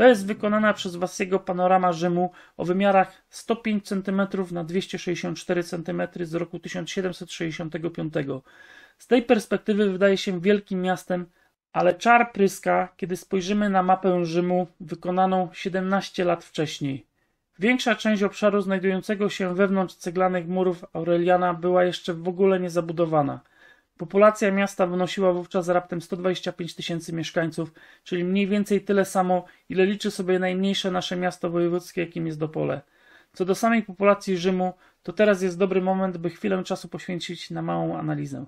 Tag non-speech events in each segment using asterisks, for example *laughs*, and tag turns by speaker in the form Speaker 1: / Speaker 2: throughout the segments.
Speaker 1: To jest wykonana przez Wasiego panorama Rzymu o wymiarach 105 cm na 264 cm z roku 1765. Z tej perspektywy wydaje się wielkim miastem, ale czar pryska, kiedy spojrzymy na mapę Rzymu wykonaną 17 lat wcześniej. Większa część obszaru znajdującego się wewnątrz ceglanych murów Aureliana była jeszcze w ogóle niezabudowana. Populacja miasta wynosiła wówczas raptem 125 tysięcy mieszkańców, czyli mniej więcej tyle samo, ile liczy sobie najmniejsze nasze miasto wojewódzkie, jakim jest Dopole. Co do samej populacji Rzymu, to teraz jest dobry moment, by chwilę czasu poświęcić na małą analizę.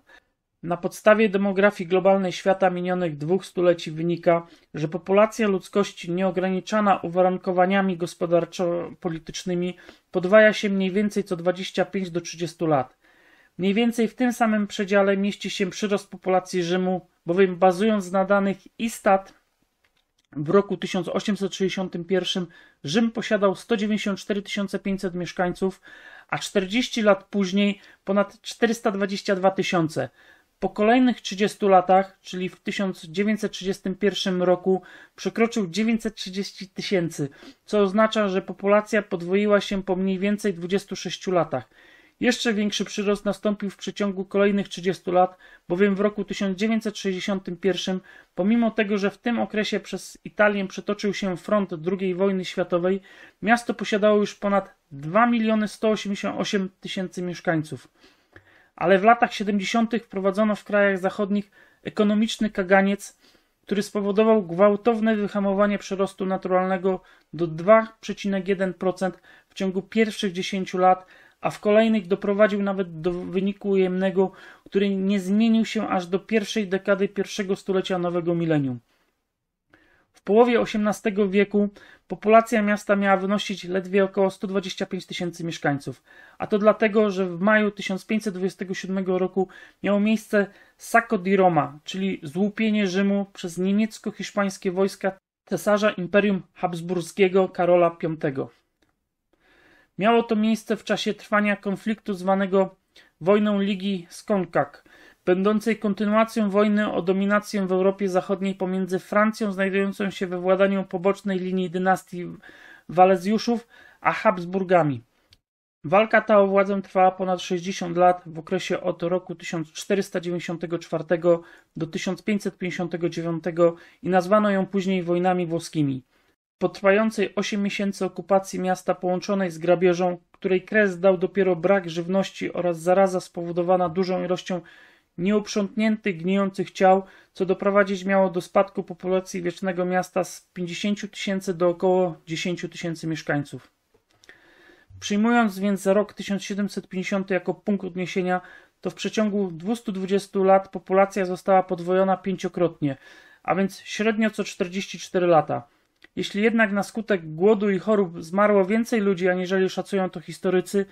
Speaker 1: Na podstawie demografii globalnej świata minionych dwóch stuleci wynika, że populacja ludzkości nieograniczana uwarunkowaniami gospodarczo-politycznymi podwaja się mniej więcej co 25 do 30 lat. Mniej więcej w tym samym przedziale mieści się przyrost populacji Rzymu, bowiem bazując na danych Istat w roku 1861 Rzym posiadał 194 500 mieszkańców, a 40 lat później ponad 422 tysiące. Po kolejnych 30 latach, czyli w 1931 roku, przekroczył 930 tysięcy, co oznacza, że populacja podwoiła się po mniej więcej 26 latach. Jeszcze większy przyrost nastąpił w przeciągu kolejnych 30 lat, bowiem w roku 1961, pomimo tego, że w tym okresie przez Italię przetoczył się front II wojny światowej, miasto posiadało już ponad 2 188 tysięcy mieszkańców. Ale w latach 70. wprowadzono w krajach zachodnich ekonomiczny kaganiec, który spowodował gwałtowne wyhamowanie przyrostu naturalnego do 2,1% w ciągu pierwszych 10 lat, a w kolejnych doprowadził nawet do wyniku ujemnego, który nie zmienił się aż do pierwszej dekady pierwszego stulecia nowego milenium. W połowie XVIII wieku populacja miasta miała wynosić ledwie około 125 tysięcy mieszkańców, a to dlatego, że w maju 1527 roku miało miejsce Sacco di Roma, czyli złupienie Rzymu przez niemiecko-hiszpańskie wojska cesarza Imperium Habsburskiego Karola V. Miało to miejsce w czasie trwania konfliktu zwanego wojną Ligi z Konkak, będącej kontynuacją wojny o dominację w Europie Zachodniej pomiędzy Francją, znajdującą się we władaniu pobocznej linii dynastii Walezjuszów, a Habsburgami. Walka ta o władzę trwała ponad 60 lat w okresie od roku 1494 do 1559 i nazwano ją później wojnami włoskimi po trwającej 8 miesięcy okupacji miasta połączonej z grabieżą, której kres dał dopiero brak żywności oraz zaraza spowodowana dużą ilością nieuprzątniętych, gnijących ciał, co doprowadzić miało do spadku populacji wiecznego miasta z 50 tysięcy do około 10 tysięcy mieszkańców. Przyjmując więc za rok 1750 jako punkt odniesienia, to w przeciągu 220 lat populacja została podwojona pięciokrotnie, a więc średnio co 44 lata – jeśli jednak na skutek głodu i chorób zmarło więcej ludzi, aniżeli szacują to historycy,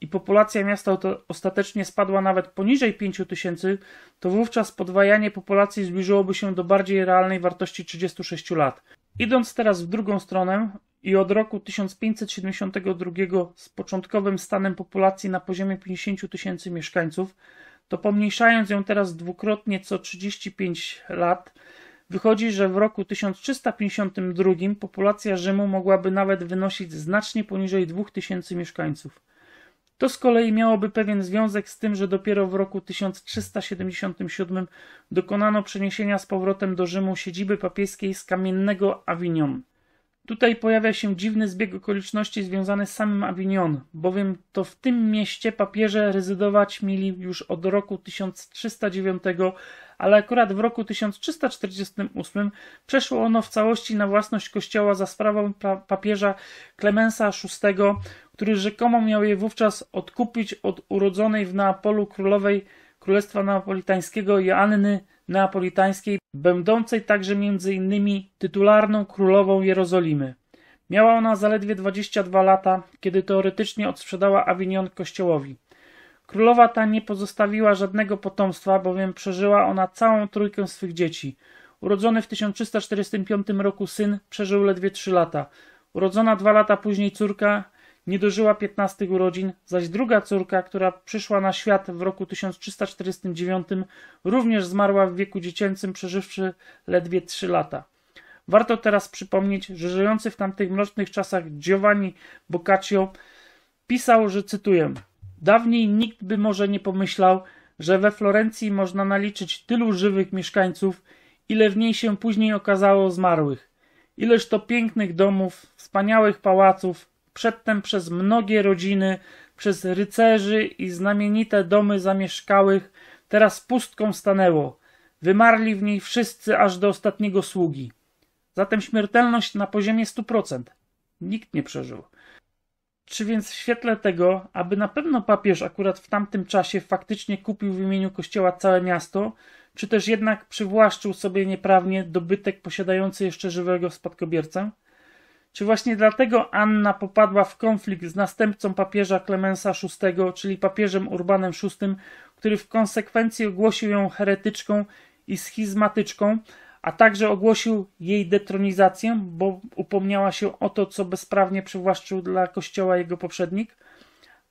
Speaker 1: i populacja miasta ostatecznie spadła nawet poniżej 5 tysięcy, to wówczas podwajanie populacji zbliżyłoby się do bardziej realnej wartości 36 lat. Idąc teraz w drugą stronę i od roku 1572 z początkowym stanem populacji na poziomie 50 tysięcy mieszkańców, to pomniejszając ją teraz dwukrotnie co 35 lat, Wychodzi, że w roku 1352 populacja Rzymu mogłaby nawet wynosić znacznie poniżej 2000 mieszkańców. To z kolei miałoby pewien związek z tym, że dopiero w roku 1377 dokonano przeniesienia z powrotem do Rzymu siedziby papieskiej z kamiennego Avignon. Tutaj pojawia się dziwny zbieg okoliczności związany z samym Avignon, bowiem to w tym mieście papieże rezydować mieli już od roku 1309, ale akurat w roku 1348 przeszło ono w całości na własność kościoła za sprawą papieża Klemensa VI, który rzekomo miał je wówczas odkupić od urodzonej w Neapolu królowej Królestwa Neapolitańskiego Joanny neapolitańskiej, będącej także między innymi tytularną królową Jerozolimy. Miała ona zaledwie 22 lata, kiedy teoretycznie odsprzedała Awinion kościołowi. Królowa ta nie pozostawiła żadnego potomstwa, bowiem przeżyła ona całą trójkę swych dzieci. Urodzony w 1345 roku syn przeżył ledwie 3 lata. Urodzona dwa lata później córka nie dożyła 15 urodzin, zaś druga córka, która przyszła na świat w roku 1349, również zmarła w wieku dziecięcym, przeżywszy ledwie 3 lata. Warto teraz przypomnieć, że żyjący w tamtych mrocznych czasach Giovanni Boccaccio pisał, że cytuję: Dawniej nikt by może nie pomyślał, że we Florencji można naliczyć tylu żywych mieszkańców, ile w niej się później okazało zmarłych. Ileż to pięknych domów, wspaniałych pałaców, przedtem przez mnogie rodziny, przez rycerzy i znamienite domy zamieszkałych, teraz pustką stanęło. Wymarli w niej wszyscy aż do ostatniego sługi. Zatem śmiertelność na poziomie 100%. Nikt nie przeżył. Czy więc w świetle tego, aby na pewno papież akurat w tamtym czasie faktycznie kupił w imieniu kościoła całe miasto, czy też jednak przywłaszczył sobie nieprawnie dobytek posiadający jeszcze żywego spadkobiercę? Czy właśnie dlatego Anna popadła w konflikt z następcą papieża Klemensa VI, czyli papieżem Urbanem VI, który w konsekwencji ogłosił ją heretyczką i schizmatyczką, a także ogłosił jej detronizację, bo upomniała się o to, co bezprawnie przywłaszczył dla kościoła jego poprzednik?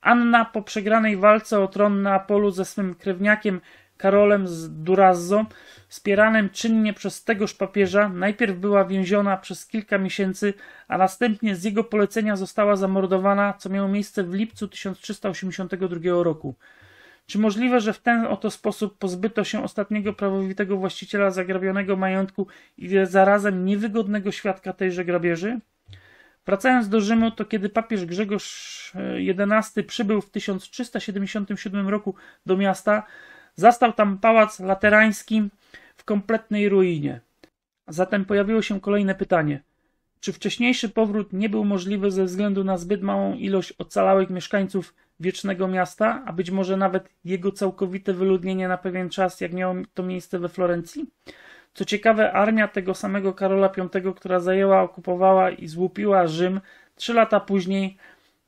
Speaker 1: Anna po przegranej walce o tron na polu ze swym krewniakiem Karolem z Durazzo, wspieranym czynnie przez tegoż papieża, najpierw była więziona przez kilka miesięcy, a następnie z jego polecenia została zamordowana, co miało miejsce w lipcu 1382 roku. Czy możliwe, że w ten oto sposób pozbyto się ostatniego prawowitego właściciela zagrabionego majątku i zarazem niewygodnego świadka tejże grabieży? Wracając do Rzymu, to kiedy papież Grzegorz XI e, przybył w 1377 roku do miasta, Zastał tam pałac laterański w kompletnej ruinie. Zatem pojawiło się kolejne pytanie. Czy wcześniejszy powrót nie był możliwy ze względu na zbyt małą ilość ocalałych mieszkańców wiecznego miasta, a być może nawet jego całkowite wyludnienie na pewien czas, jak miało to miejsce we Florencji? Co ciekawe, armia tego samego Karola V, która zajęła, okupowała i złupiła Rzym, trzy lata później,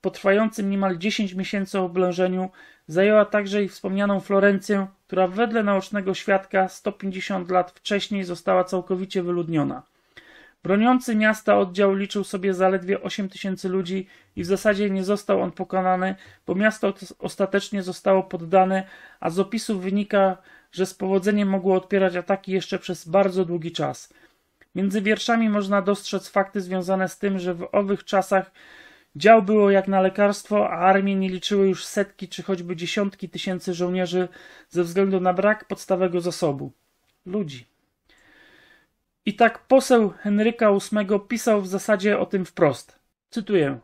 Speaker 1: po trwającym niemal 10 miesięcy oblężeniu, Zajęła także i wspomnianą Florencję, która wedle naocznego świadka 150 lat wcześniej została całkowicie wyludniona. Broniący miasta oddział liczył sobie zaledwie 8 tysięcy ludzi i w zasadzie nie został on pokonany, bo miasto ostatecznie zostało poddane, a z opisów wynika, że z powodzeniem mogło odpierać ataki jeszcze przez bardzo długi czas. Między wierszami można dostrzec fakty związane z tym, że w owych czasach Dział było jak na lekarstwo, a armie nie liczyły już setki czy choćby dziesiątki tysięcy żołnierzy ze względu na brak podstawowego zasobu ludzi. I tak poseł Henryka VIII pisał w zasadzie o tym wprost. Cytuję: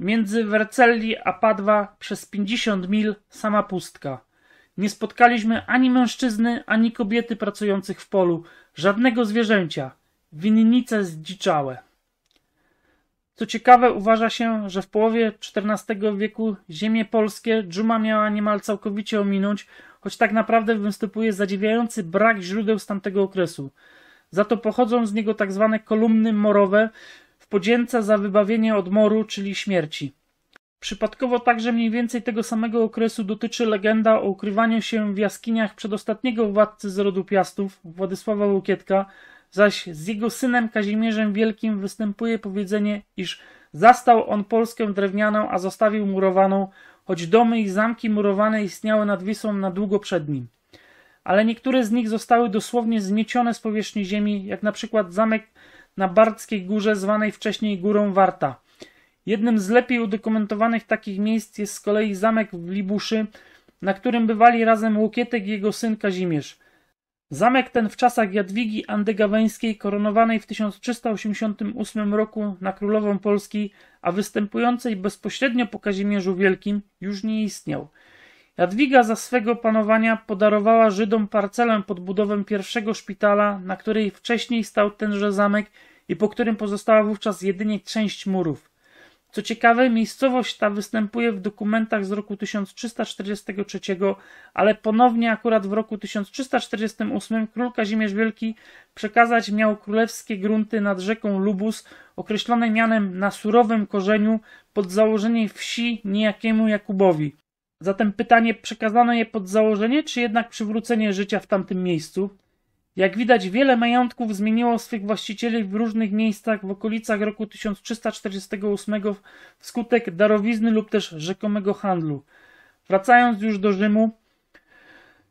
Speaker 1: Między Wercelli a Padwa przez 50 mil sama pustka. Nie spotkaliśmy ani mężczyzny, ani kobiety pracujących w polu, żadnego zwierzęcia. Winnice zdziczałe. Co ciekawe, uważa się, że w połowie XIV wieku ziemie polskie dżuma miała niemal całkowicie ominąć, choć tak naprawdę występuje zadziwiający brak źródeł z tamtego okresu. Za to pochodzą z niego tzw. Tak kolumny morowe w podzięce za wybawienie od moru, czyli śmierci. Przypadkowo także mniej więcej tego samego okresu dotyczy legenda o ukrywaniu się w jaskiniach przedostatniego władcy z rodu Piastów, Władysława Łukietka, zaś z jego synem Kazimierzem Wielkim występuje powiedzenie, iż zastał on Polskę drewnianą, a zostawił murowaną, choć domy i zamki murowane istniały nad Wisłą na długo przed nim. Ale niektóre z nich zostały dosłownie zmiecione z powierzchni ziemi, jak na przykład zamek na Bardzkiej Górze, zwanej wcześniej Górą Warta. Jednym z lepiej udokumentowanych takich miejsc jest z kolei zamek w Libuszy, na którym bywali razem Łukietek i jego syn Kazimierz – Zamek ten w czasach Jadwigi Andegaweńskiej koronowanej w 1388 roku na królową Polski, a występującej bezpośrednio po Kazimierzu Wielkim, już nie istniał. Jadwiga za swego panowania podarowała Żydom parcelę pod budowę pierwszego szpitala, na której wcześniej stał tenże zamek i po którym pozostała wówczas jedynie część murów – co ciekawe, miejscowość ta występuje w dokumentach z roku 1343, ale ponownie akurat w roku 1348 król Kazimierz Wielki przekazać miał królewskie grunty nad rzeką Lubus, określone mianem na surowym korzeniu pod założenie wsi niejakiemu Jakubowi. Zatem pytanie, przekazano je pod założenie, czy jednak przywrócenie życia w tamtym miejscu? Jak widać, wiele majątków zmieniło swych właścicieli w różnych miejscach w okolicach roku 1348 wskutek darowizny lub też rzekomego handlu. Wracając już do Rzymu,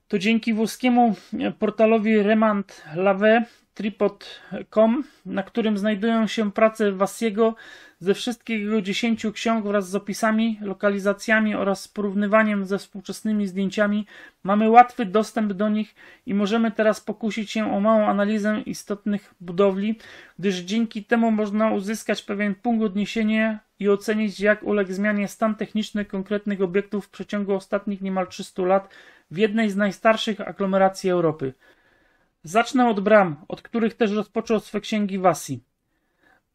Speaker 1: to dzięki włoskiemu portalowi Remant Lave Tripod.com, na którym znajdują się prace Wasiego, ze wszystkich jego dziesięciu ksiąg wraz z opisami, lokalizacjami oraz porównywaniem ze współczesnymi zdjęciami mamy łatwy dostęp do nich i możemy teraz pokusić się o małą analizę istotnych budowli, gdyż dzięki temu można uzyskać pewien punkt odniesienia i ocenić jak uległ zmianie stan techniczny konkretnych obiektów w przeciągu ostatnich niemal 300 lat w jednej z najstarszych aglomeracji Europy. Zacznę od bram, od których też rozpoczął swe księgi Wasi.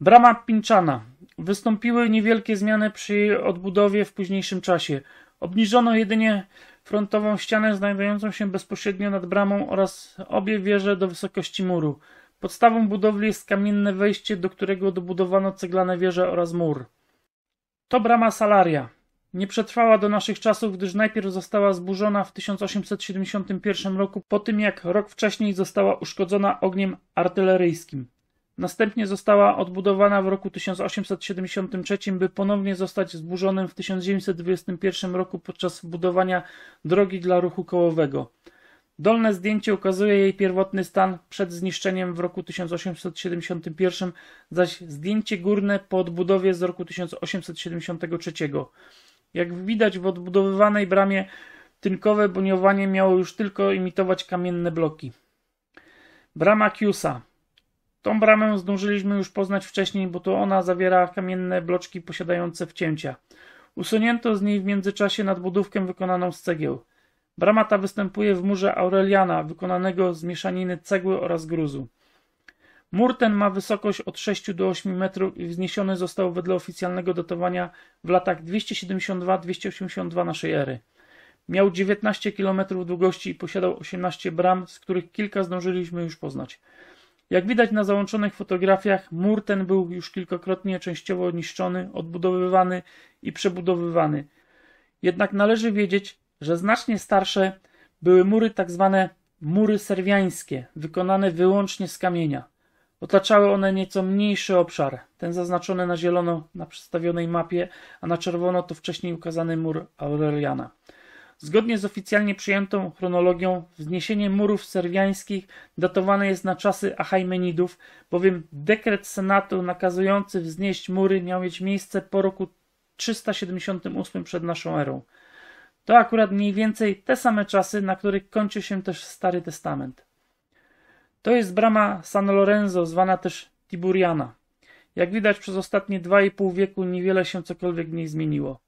Speaker 1: Brama Pinczana Wystąpiły niewielkie zmiany przy odbudowie w późniejszym czasie. Obniżono jedynie frontową ścianę znajdującą się bezpośrednio nad bramą oraz obie wieże do wysokości muru. Podstawą budowli jest kamienne wejście, do którego dobudowano ceglane wieże oraz mur. To brama Salaria. Nie przetrwała do naszych czasów, gdyż najpierw została zburzona w 1871 roku, po tym jak rok wcześniej została uszkodzona ogniem artyleryjskim. Następnie została odbudowana w roku 1873, by ponownie zostać zburzonym w 1921 roku podczas budowania drogi dla ruchu kołowego. Dolne zdjęcie ukazuje jej pierwotny stan przed zniszczeniem w roku 1871, zaś zdjęcie górne po odbudowie z roku 1873. Jak widać w odbudowywanej bramie tynkowe buniowanie miało już tylko imitować kamienne bloki. Brama Kiusa Tą bramę zdążyliśmy już poznać wcześniej, bo to ona zawiera kamienne bloczki posiadające wcięcia. Usunięto z niej w międzyczasie nadbudówkę wykonaną z cegieł. Brama ta występuje w murze Aureliana, wykonanego z mieszaniny cegły oraz gruzu. Mur ten ma wysokość od 6 do 8 metrów i wzniesiony został wedle oficjalnego datowania w latach 272-282 naszej ery. Miał 19 km długości i posiadał 18 bram, z których kilka zdążyliśmy już poznać. Jak widać na załączonych fotografiach, mur ten był już kilkakrotnie częściowo niszczony, odbudowywany i przebudowywany. Jednak należy wiedzieć, że znacznie starsze były mury tak zwane mury serwiańskie, wykonane wyłącznie z kamienia. Otaczały one nieco mniejszy obszar, ten zaznaczony na zielono na przedstawionej mapie, a na czerwono to wcześniej ukazany mur Aureliana. Zgodnie z oficjalnie przyjętą chronologią, wzniesienie murów serwiańskich datowane jest na czasy Achajmenidów, bowiem dekret senatu nakazujący wznieść mury miał mieć miejsce po roku 378 przed naszą erą. To akurat mniej więcej te same czasy, na których kończy się też Stary Testament. To jest brama San Lorenzo, zwana też Tiburiana. Jak widać, przez ostatnie dwa i pół wieku niewiele się cokolwiek w niej zmieniło.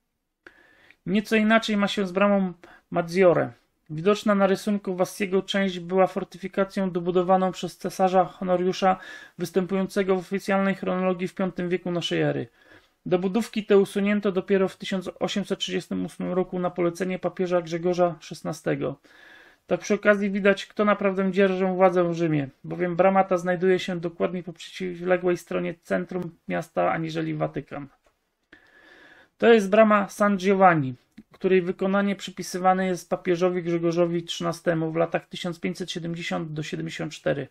Speaker 1: Nieco inaczej ma się z bramą Maggiore. Widoczna na rysunku Wassiego część była fortyfikacją dobudowaną przez cesarza Honoriusza występującego w oficjalnej chronologii w V wieku naszej ery. Dobudówki te usunięto dopiero w 1838 roku na polecenie papieża Grzegorza XVI. Tak przy okazji widać, kto naprawdę dzierżą władzę w Rzymie, bowiem brama ta znajduje się dokładnie po przeciwległej stronie centrum miasta aniżeli Watykan. To jest brama San Giovanni, której wykonanie przypisywane jest papieżowi Grzegorzowi XIII w latach 1570-74.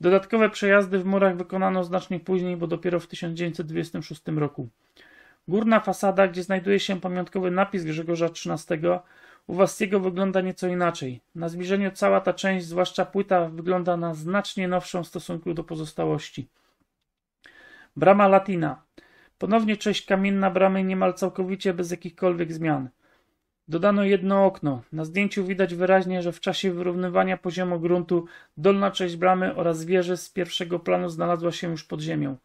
Speaker 1: Dodatkowe przejazdy w murach wykonano znacznie później, bo dopiero w 1926 roku. Górna fasada, gdzie znajduje się pamiątkowy napis Grzegorza XIII, u Wastiego wygląda nieco inaczej. Na zbliżeniu cała ta część, zwłaszcza płyta, wygląda na znacznie nowszą w stosunku do pozostałości. Brama Latina. Ponownie część kamienna bramy niemal całkowicie bez jakichkolwiek zmian. Dodano jedno okno. Na zdjęciu widać wyraźnie, że w czasie wyrównywania poziomu gruntu dolna część bramy oraz wieży z pierwszego planu znalazła się już pod ziemią.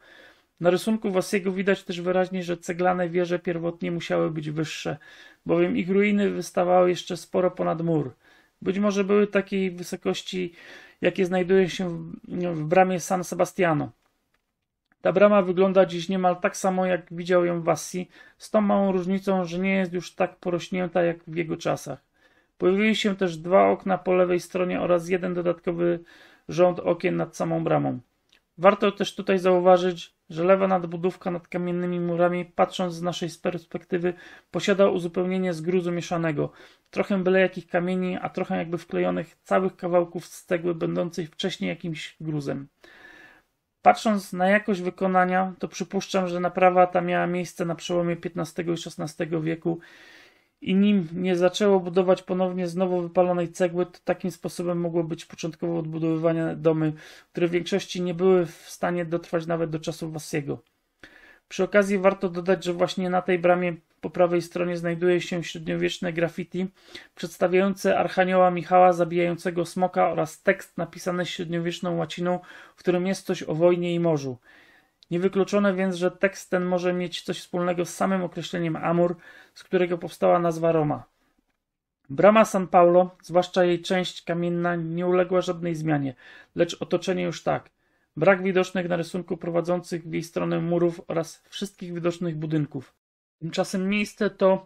Speaker 1: Na rysunku Wasiego widać też wyraźnie, że ceglane wieże pierwotnie musiały być wyższe, bowiem ich ruiny wystawały jeszcze sporo ponad mur. Być może były takiej wysokości, jakie znajduje się w, w bramie San Sebastiano. Ta brama wygląda dziś niemal tak samo, jak widział ją Wassi, z tą małą różnicą, że nie jest już tak porośnięta jak w jego czasach. Pojawiły się też dwa okna po lewej stronie oraz jeden dodatkowy rząd okien nad samą bramą. Warto też tutaj zauważyć, że lewa nadbudówka nad kamiennymi murami, patrząc z naszej perspektywy, posiada uzupełnienie z gruzu mieszanego, trochę byle jakich kamieni, a trochę jakby wklejonych całych kawałków z cegły będącej wcześniej jakimś gruzem. Patrząc na jakość wykonania, to przypuszczam, że naprawa ta miała miejsce na przełomie XV i XVI wieku i nim nie zaczęło budować ponownie z nowo wypalonej cegły, to takim sposobem mogło być początkowo odbudowywane domy, które w większości nie były w stanie dotrwać nawet do czasów Wassiego. Przy okazji warto dodać, że właśnie na tej bramie po prawej stronie znajduje się średniowieczne graffiti przedstawiające Archanioła Michała zabijającego smoka oraz tekst napisany średniowieczną łaciną, w którym jest coś o wojnie i morzu. Niewykluczone więc, że tekst ten może mieć coś wspólnego z samym określeniem Amur, z którego powstała nazwa Roma. Brama San Paulo, zwłaszcza jej część kamienna, nie uległa żadnej zmianie, lecz otoczenie już tak. Brak widocznych na rysunku prowadzących w jej stronę murów oraz wszystkich widocznych budynków. Tymczasem miejsce to,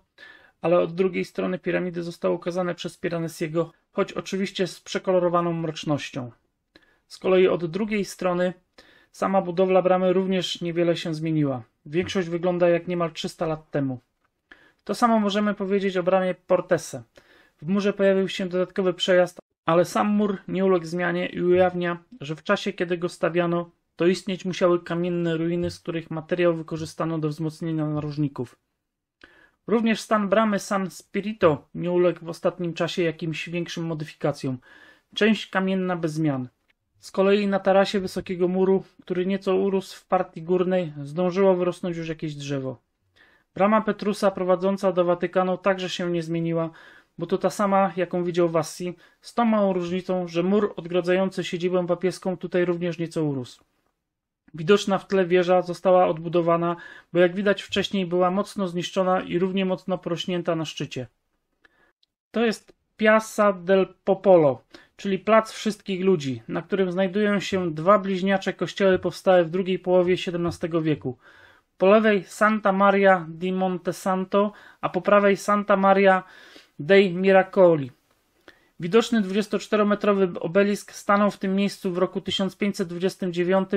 Speaker 1: ale od drugiej strony piramidy zostało ukazane przez Piranesiego, choć oczywiście z przekolorowaną mrocznością. Z kolei od drugiej strony sama budowla bramy również niewiele się zmieniła. Większość wygląda jak niemal 300 lat temu. To samo możemy powiedzieć o bramie Portese. W murze pojawił się dodatkowy przejazd, ale sam mur nie uległ zmianie i ujawnia, że w czasie, kiedy go stawiano, to istnieć musiały kamienne ruiny, z których materiał wykorzystano do wzmocnienia narożników. Również stan bramy San Spirito nie uległ w ostatnim czasie jakimś większym modyfikacjom. Część kamienna bez zmian. Z kolei na tarasie wysokiego muru, który nieco urósł w partii górnej, zdążyło wyrosnąć już jakieś drzewo. Brama Petrusa prowadząca do Watykanu także się nie zmieniła, bo to ta sama, jaką widział Wassi, z tą małą różnicą, że mur odgradzający siedzibę papieską tutaj również nieco urósł. Widoczna w tle wieża została odbudowana, bo jak widać wcześniej była mocno zniszczona i równie mocno porośnięta na szczycie. To jest Piazza del Popolo, czyli Plac Wszystkich Ludzi, na którym znajdują się dwa bliźniacze kościoły powstałe w drugiej połowie XVII wieku. Po lewej Santa Maria di Monte Santo, a po prawej Santa Maria dei Miracoli. Widoczny 24-metrowy obelisk stanął w tym miejscu w roku 1529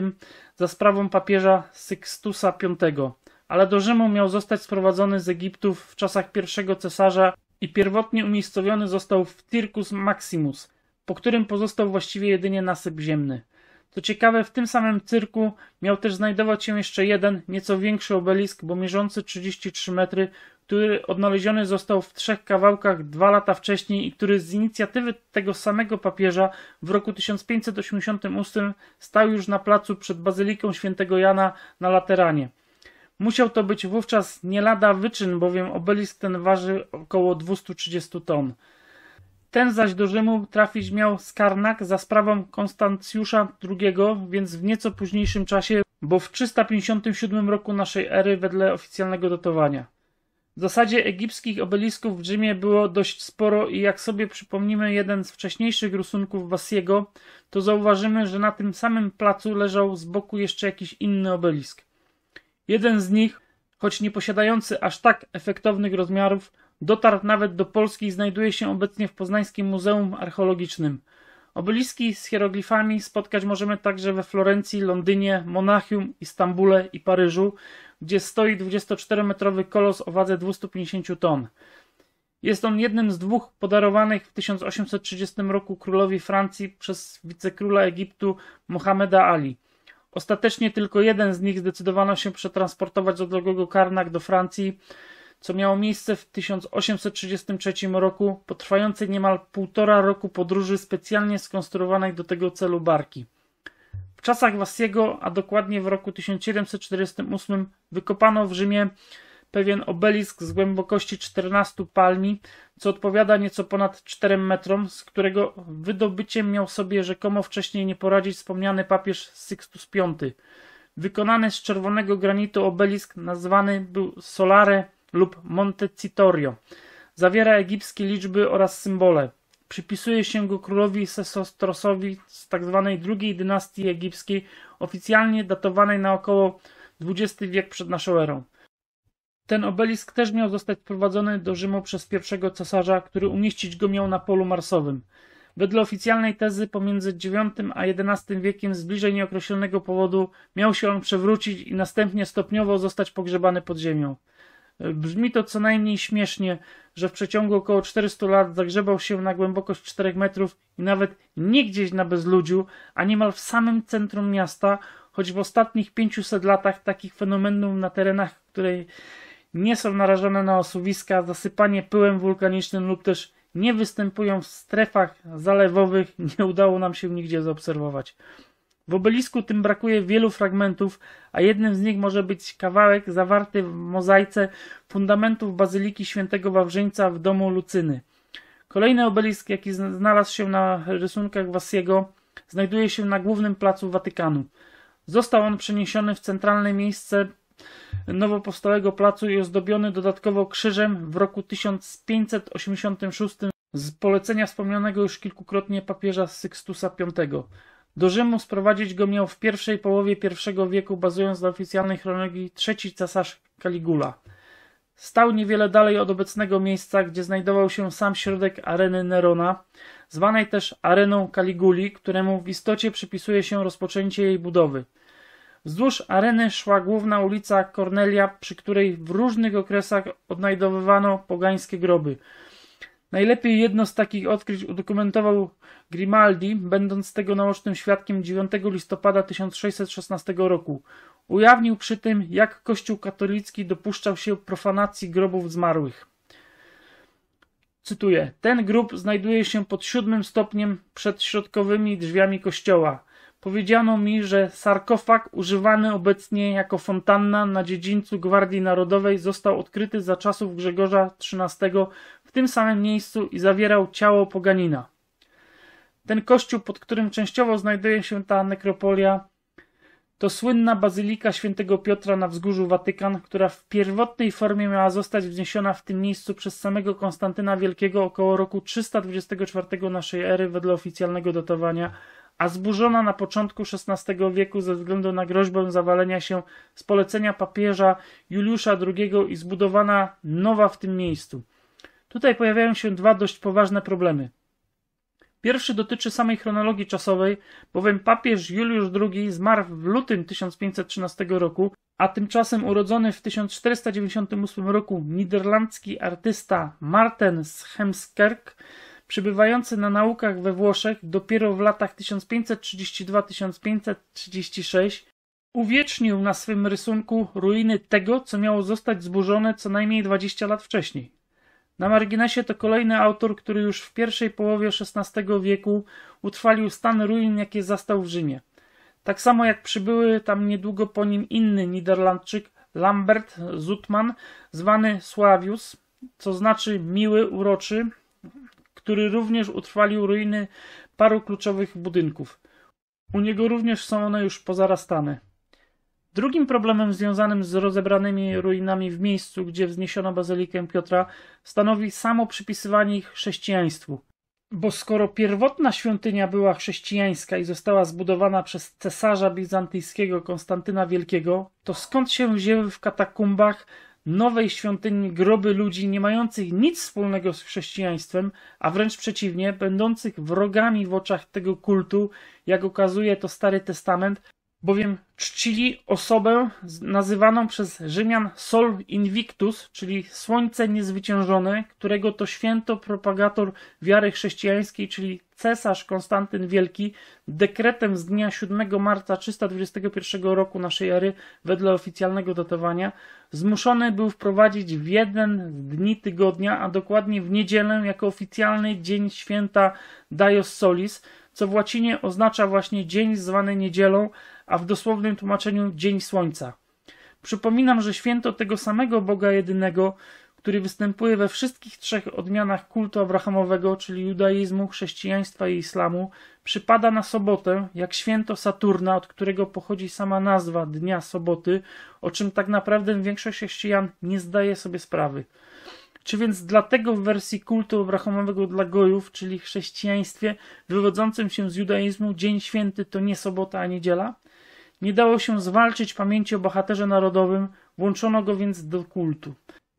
Speaker 1: za sprawą papieża Sykstusa V, ale do Rzymu miał zostać sprowadzony z Egiptu w czasach pierwszego cesarza i pierwotnie umiejscowiony został w Circus Maximus, po którym pozostał właściwie jedynie nasyp ziemny. Co ciekawe, w tym samym cyrku miał też znajdować się jeszcze jeden, nieco większy obelisk, bo mierzący 33 metry, który odnaleziony został w trzech kawałkach dwa lata wcześniej i który z inicjatywy tego samego papieża w roku 1588 stał już na placu przed Bazyliką Świętego Jana na Lateranie. Musiał to być wówczas nie lada wyczyn, bowiem obelisk ten waży około 230 ton. Ten zaś do Rzymu trafić miał Skarnak za sprawą Konstancjusza II, więc w nieco późniejszym czasie, bo w 357 roku naszej ery wedle oficjalnego datowania. W zasadzie egipskich obelisków w Rzymie było dość sporo i jak sobie przypomnimy jeden z wcześniejszych rysunków Wasiego, to zauważymy, że na tym samym placu leżał z boku jeszcze jakiś inny obelisk. Jeden z nich, choć nie posiadający aż tak efektownych rozmiarów, Dotarł nawet do Polski i znajduje się obecnie w Poznańskim Muzeum Archeologicznym. Obeliski z hieroglifami spotkać możemy także we Florencji, Londynie, Monachium, Istambule i Paryżu, gdzie stoi 24-metrowy kolos o wadze 250 ton. Jest on jednym z dwóch podarowanych w 1830 roku królowi Francji przez wicekróla Egiptu Mohameda Ali. Ostatecznie tylko jeden z nich zdecydowano się przetransportować z odległego Karnak do Francji, co miało miejsce w 1833 roku potrwającej niemal półtora roku podróży specjalnie skonstruowanej do tego celu barki. W czasach Wasiego, a dokładnie w roku 1748, wykopano w Rzymie pewien obelisk z głębokości 14 palmi, co odpowiada nieco ponad 4 metrom, z którego wydobyciem miał sobie rzekomo wcześniej nie poradzić wspomniany papież Sixtus V. Wykonany z czerwonego granitu obelisk nazwany był Solare lub Montecitorio. Zawiera egipskie liczby oraz symbole. Przypisuje się go królowi Sesostrosowi z tzw. Tak drugiej dynastii egipskiej, oficjalnie datowanej na około XX wiek przed naszą erą. Ten obelisk też miał zostać wprowadzony do Rzymu przez pierwszego cesarza, który umieścić go miał na polu marsowym. Wedle oficjalnej tezy pomiędzy IX a XI wiekiem z bliżej nieokreślonego powodu miał się on przewrócić i następnie stopniowo zostać pogrzebany pod ziemią. E, brzmi to co najmniej śmiesznie, że w przeciągu około 400 lat zagrzebał się na głębokość 4 metrów i nawet nie gdzieś na bezludziu, a niemal w samym centrum miasta, choć w ostatnich 500 latach takich fenomenów na terenach, które nie są narażone na osuwiska, zasypanie pyłem wulkanicznym lub też nie występują w strefach zalewowych, nie udało nam się nigdzie zaobserwować. W obelisku tym brakuje wielu fragmentów, a jednym z nich może być kawałek zawarty w mozaice fundamentów Bazyliki Świętego Wawrzyńca w domu Lucyny. Kolejny obelisk, jaki znalazł się na rysunkach Wasiego, znajduje się na głównym placu Watykanu. Został on przeniesiony w centralne miejsce nowo powstałego placu i ozdobiony dodatkowo krzyżem w roku 1586 z polecenia wspomnianego już kilkukrotnie papieża Sykstusa V. Do Rzymu sprowadzić go miał w pierwszej połowie I wieku, bazując na oficjalnej chronologii, trzeci cesarz Caligula. Stał niewiele dalej od obecnego miejsca, gdzie znajdował się sam środek areny Nerona, zwanej też areną Caliguli, któremu w istocie przypisuje się rozpoczęcie jej budowy. Wzdłuż areny szła główna ulica Cornelia, przy której w różnych okresach odnajdowywano pogańskie groby. Najlepiej jedno z takich odkryć udokumentował Grimaldi, będąc tego naocznym świadkiem 9 listopada 1616 roku. Ujawnił przy tym, jak Kościół katolicki dopuszczał się profanacji grobów zmarłych. Cytuję: Ten grób znajduje się pod siódmym stopniem przed środkowymi drzwiami kościoła. Powiedziano mi, że sarkofag używany obecnie jako fontanna na dziedzińcu Gwardii Narodowej został odkryty za czasów Grzegorza XIII w tym samym miejscu i zawierał ciało poganina. Ten kościół, pod którym częściowo znajduje się ta nekropolia, to słynna bazylika świętego Piotra na wzgórzu Watykan, która w pierwotnej formie miała zostać wzniesiona w tym miejscu przez samego Konstantyna Wielkiego około roku 324 naszej ery wedle oficjalnego datowania, a zburzona na początku XVI wieku ze względu na groźbę zawalenia się z polecenia papieża Juliusza II i zbudowana nowa w tym miejscu. Tutaj pojawiają się dwa dość poważne problemy. Pierwszy dotyczy samej chronologii czasowej, bowiem papież Juliusz II zmarł w lutym 1513 roku, a tymczasem urodzony w 1498 roku niderlandzki artysta Marten Schemskerk, przybywający na naukach we Włoszech dopiero w latach 1532-1536, uwiecznił na swym rysunku ruiny tego, co miało zostać zburzone co najmniej 20 lat wcześniej. Na marginesie to kolejny autor, który już w pierwszej połowie XVI wieku utrwalił stan ruin, jakie zastał w Rzymie. Tak samo jak przybyły tam niedługo po nim inny Niderlandczyk, Lambert Zutman, zwany Sławius, co znaczy miły, uroczy, który również utrwalił ruiny paru kluczowych budynków. U niego również są one już pozarastane. Drugim problemem związanym z rozebranymi ruinami w miejscu, gdzie wzniesiono bazylikę Piotra, stanowi samo przypisywanie ich chrześcijaństwu. Bo skoro pierwotna świątynia była chrześcijańska i została zbudowana przez cesarza bizantyjskiego Konstantyna Wielkiego, to skąd się wzięły w katakumbach nowej świątyni groby ludzi nie mających nic wspólnego z chrześcijaństwem, a wręcz przeciwnie, będących wrogami w oczach tego kultu, jak okazuje to Stary Testament, bowiem czcili osobę nazywaną przez Rzymian Sol Invictus, czyli Słońce Niezwyciężone, którego to święto propagator wiary chrześcijańskiej, czyli cesarz Konstantyn Wielki, dekretem z dnia 7 marca 321 roku naszej ery, wedle oficjalnego datowania, zmuszony był wprowadzić w jeden z dni tygodnia, a dokładnie w niedzielę, jako oficjalny dzień święta Dios Solis, co w łacinie oznacza właśnie dzień zwany niedzielą, a w dosłownym tłumaczeniu dzień słońca. Przypominam, że święto tego samego Boga jedynego, który występuje we wszystkich trzech odmianach kultu abrahamowego, czyli judaizmu, chrześcijaństwa i islamu, przypada na sobotę, jak święto Saturna, od którego pochodzi sama nazwa dnia soboty, o czym tak naprawdę większość chrześcijan nie zdaje sobie sprawy. Czy więc dlatego w wersji kultu abrahamowego dla gojów, czyli chrześcijaństwie, wywodzącym się z judaizmu, Dzień Święty to nie sobota, a niedziela? Nie dało się zwalczyć pamięci o bohaterze narodowym, włączono go więc do kultu.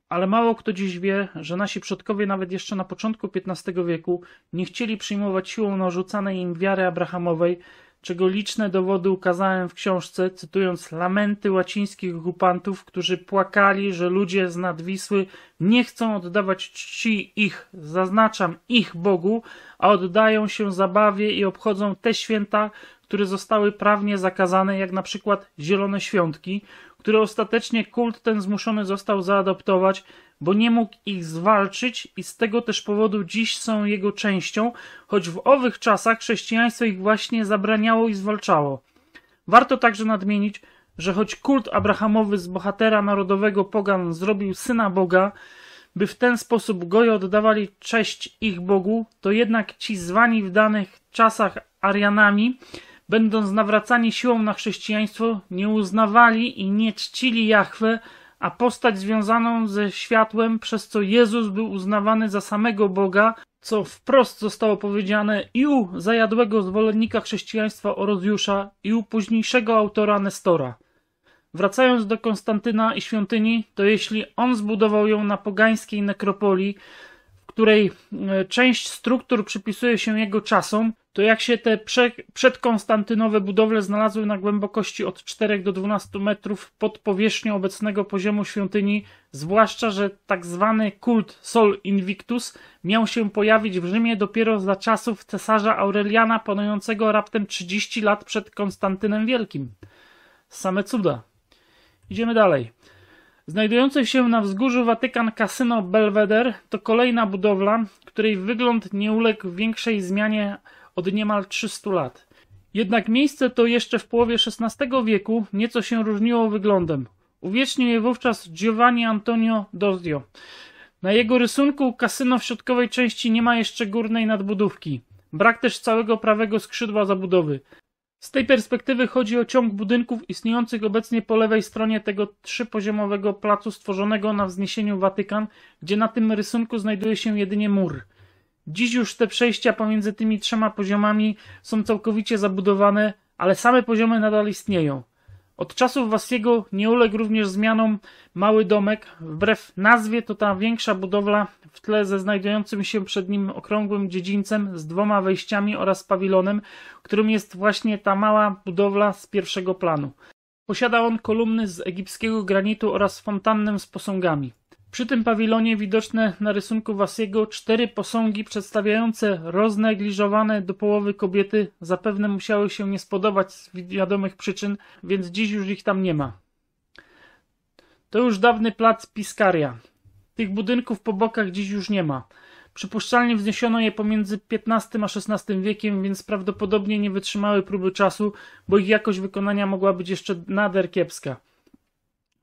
Speaker 1: Ale mało kto dziś wie, że nasi przodkowie nawet jeszcze na początku XV wieku nie chcieli przyjmować siłą narzucanej im wiary abrahamowej, czego liczne dowody ukazałem w książce, cytując lamenty łacińskich okupantów, którzy płakali, że ludzie z nadwisły nie chcą oddawać czci ich, zaznaczam ich Bogu, a oddają się zabawie i obchodzą te święta, które zostały prawnie zakazane, jak na przykład Zielone Świątki, które ostatecznie kult ten zmuszony został zaadoptować, bo nie mógł ich zwalczyć i z tego też powodu dziś są jego częścią, choć w owych czasach chrześcijaństwo ich właśnie zabraniało i zwalczało. Warto także nadmienić, że choć kult abrahamowy z bohatera narodowego pogan zrobił syna Boga, by w ten sposób goje oddawali cześć ich Bogu, to jednak ci zwani w danych czasach Arianami, będąc nawracani siłą na chrześcijaństwo, nie uznawali i nie czcili Jahwe, a postać związaną ze światłem, przez co Jezus był uznawany za samego Boga, co wprost zostało powiedziane i u zajadłego zwolennika chrześcijaństwa Orozjusza i u późniejszego autora Nestora. Wracając do Konstantyna i świątyni, to jeśli on zbudował ją na pogańskiej nekropolii, której e, część struktur przypisuje się jego czasom, to jak się te prze, przedkonstantynowe budowle znalazły na głębokości od 4 do 12 metrów pod powierzchnią obecnego poziomu świątyni, zwłaszcza, że tak zwany kult Sol Invictus miał się pojawić w Rzymie dopiero za czasów cesarza Aureliana panującego raptem 30 lat przed Konstantynem Wielkim. Same cuda. Idziemy dalej. Znajdujące się na wzgórzu Watykan Casino Belvedere to kolejna budowla, której wygląd nie uległ większej zmianie od niemal 300 lat. Jednak miejsce to jeszcze w połowie XVI wieku nieco się różniło wyglądem. Uwiecznił je wówczas Giovanni Antonio Dozio. Na jego rysunku kasyno w środkowej części nie ma jeszcze górnej nadbudówki. Brak też całego prawego skrzydła zabudowy. Z tej perspektywy chodzi o ciąg budynków istniejących obecnie po lewej stronie tego trzypoziomowego placu stworzonego na wzniesieniu Watykan, gdzie na tym rysunku znajduje się jedynie mur. Dziś już te przejścia pomiędzy tymi trzema poziomami są całkowicie zabudowane, ale same poziomy nadal istnieją. Od czasów Wasiego nie uległ również zmianom mały domek. Wbrew nazwie to ta większa budowla w tle ze znajdującym się przed nim okrągłym dziedzińcem z dwoma wejściami oraz pawilonem, którym jest właśnie ta mała budowla z pierwszego planu. Posiada on kolumny z egipskiego granitu oraz fontannę z posągami. Przy tym pawilonie widoczne na rysunku Wasiego cztery posągi przedstawiające roznegliżowane do połowy kobiety zapewne musiały się nie spodobać z wiadomych przyczyn, więc dziś już ich tam nie ma. To już dawny plac Piskaria. Tych budynków po bokach dziś już nie ma. Przypuszczalnie wzniesiono je pomiędzy XV a XVI wiekiem, więc prawdopodobnie nie wytrzymały próby czasu, bo ich jakość wykonania mogła być jeszcze nader kiepska.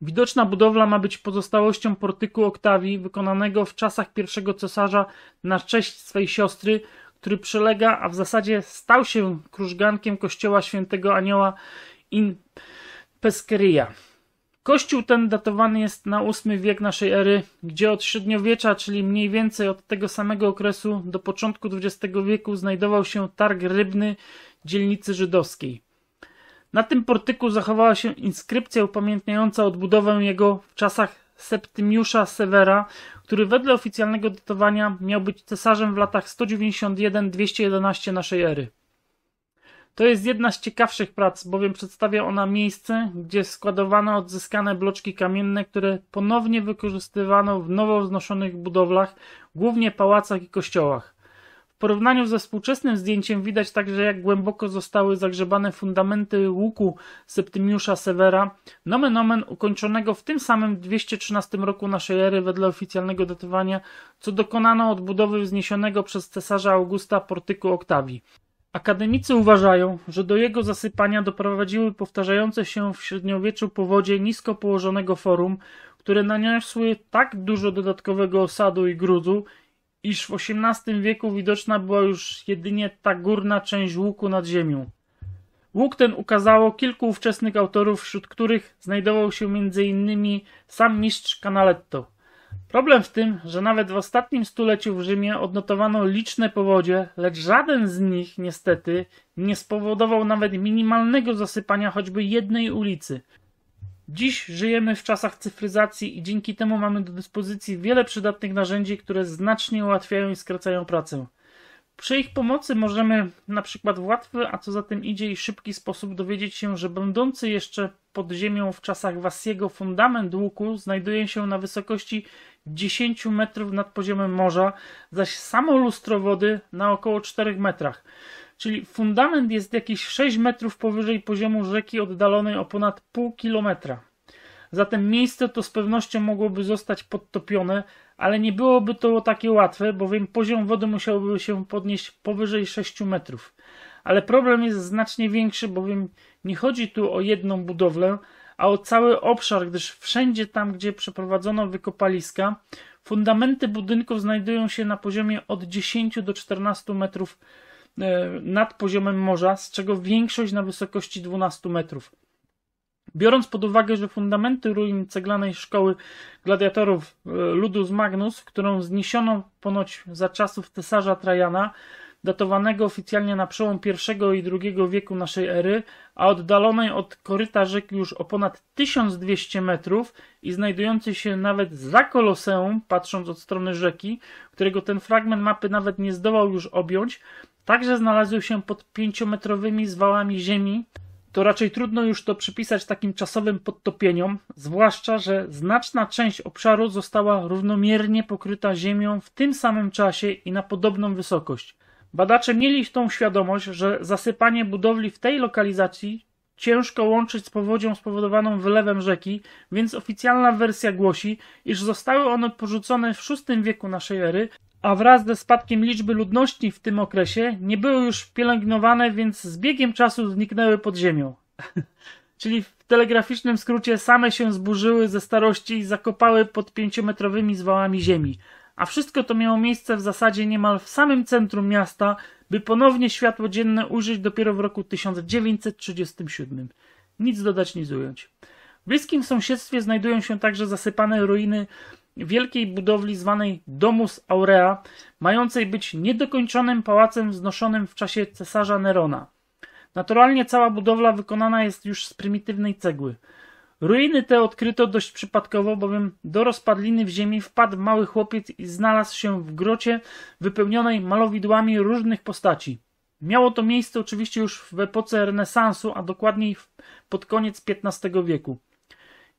Speaker 1: Widoczna budowla ma być pozostałością portyku Oktawii, wykonanego w czasach pierwszego cesarza na cześć swej siostry, który przylega, a w zasadzie stał się krużgankiem kościoła świętego Anioła in Peskeria. Kościół ten datowany jest na VIII wiek naszej ery, gdzie od średniowiecza, czyli mniej więcej od tego samego okresu do początku XX wieku znajdował się targ rybny dzielnicy żydowskiej. Na tym portyku zachowała się inskrypcja upamiętniająca odbudowę jego w czasach Septymiusza Severa, który wedle oficjalnego datowania miał być cesarzem w latach 191-211 naszej ery. To jest jedna z ciekawszych prac, bowiem przedstawia ona miejsce, gdzie składowano odzyskane bloczki kamienne, które ponownie wykorzystywano w nowo wznoszonych budowlach, głównie pałacach i kościołach porównaniu ze współczesnym zdjęciem widać także, jak głęboko zostały zagrzebane fundamenty łuku Septymiusza Severa, nomen omen ukończonego w tym samym 213 roku naszej ery wedle oficjalnego datowania, co dokonano odbudowy wzniesionego przez cesarza Augusta portyku Oktawii. Akademicy uważają, że do jego zasypania doprowadziły powtarzające się w średniowieczu powodzie nisko położonego forum, które naniosły tak dużo dodatkowego osadu i gruzu, iż w XVIII wieku widoczna była już jedynie ta górna część łuku nad ziemią. Łuk ten ukazało kilku ówczesnych autorów, wśród których znajdował się m.in. sam mistrz Canaletto. Problem w tym, że nawet w ostatnim stuleciu w Rzymie odnotowano liczne powodzie, lecz żaden z nich niestety nie spowodował nawet minimalnego zasypania choćby jednej ulicy – Dziś żyjemy w czasach cyfryzacji i dzięki temu mamy do dyspozycji wiele przydatnych narzędzi, które znacznie ułatwiają i skracają pracę. Przy ich pomocy możemy na przykład w łatwy, a co za tym idzie i szybki sposób dowiedzieć się, że będący jeszcze pod ziemią w czasach Wasiego fundament łuku znajduje się na wysokości 10 metrów nad poziomem morza, zaś samo lustro wody na około 4 metrach. Czyli fundament jest jakieś 6 metrów powyżej poziomu rzeki oddalonej o ponad pół kilometra. Zatem miejsce to z pewnością mogłoby zostać podtopione, ale nie byłoby to takie łatwe, bowiem poziom wody musiałby się podnieść powyżej 6 metrów. Ale problem jest znacznie większy, bowiem nie chodzi tu o jedną budowlę, a o cały obszar, gdyż wszędzie tam, gdzie przeprowadzono wykopaliska, fundamenty budynków znajdują się na poziomie od 10 do 14 metrów E, nad poziomem morza, z czego większość na wysokości 12 metrów. Biorąc pod uwagę, że fundamenty ruin ceglanej szkoły gladiatorów e, Ludus Magnus, którą zniesiono ponoć za czasów cesarza Trajana, datowanego oficjalnie na przełom I i II wieku naszej ery, a oddalonej od koryta rzeki już o ponad 1200 metrów i znajdującej się nawet za Koloseum, patrząc od strony rzeki, którego ten fragment mapy nawet nie zdołał już objąć, także znalazły się pod pięciometrowymi zwałami ziemi, to raczej trudno już to przypisać takim czasowym podtopieniom, zwłaszcza, że znaczna część obszaru została równomiernie pokryta ziemią w tym samym czasie i na podobną wysokość. Badacze mieli tą świadomość, że zasypanie budowli w tej lokalizacji ciężko łączyć z powodzią spowodowaną wylewem rzeki, więc oficjalna wersja głosi, iż zostały one porzucone w VI wieku naszej ery a wraz ze spadkiem liczby ludności w tym okresie nie były już pielęgnowane, więc z biegiem czasu zniknęły pod ziemią. *laughs* Czyli w telegraficznym skrócie same się zburzyły ze starości i zakopały pod pięciometrowymi zwałami ziemi. A wszystko to miało miejsce w zasadzie niemal w samym centrum miasta, by ponownie światło dzienne ujrzeć dopiero w roku 1937. Nic dodać, nic ująć. W bliskim sąsiedztwie znajdują się także zasypane ruiny wielkiej budowli zwanej Domus Aurea, mającej być niedokończonym pałacem wznoszonym w czasie cesarza Nerona. Naturalnie cała budowla wykonana jest już z prymitywnej cegły. Ruiny te odkryto dość przypadkowo, bowiem do rozpadliny w ziemi wpadł mały chłopiec i znalazł się w grocie wypełnionej malowidłami różnych postaci. Miało to miejsce oczywiście już w epoce renesansu, a dokładniej pod koniec XV wieku.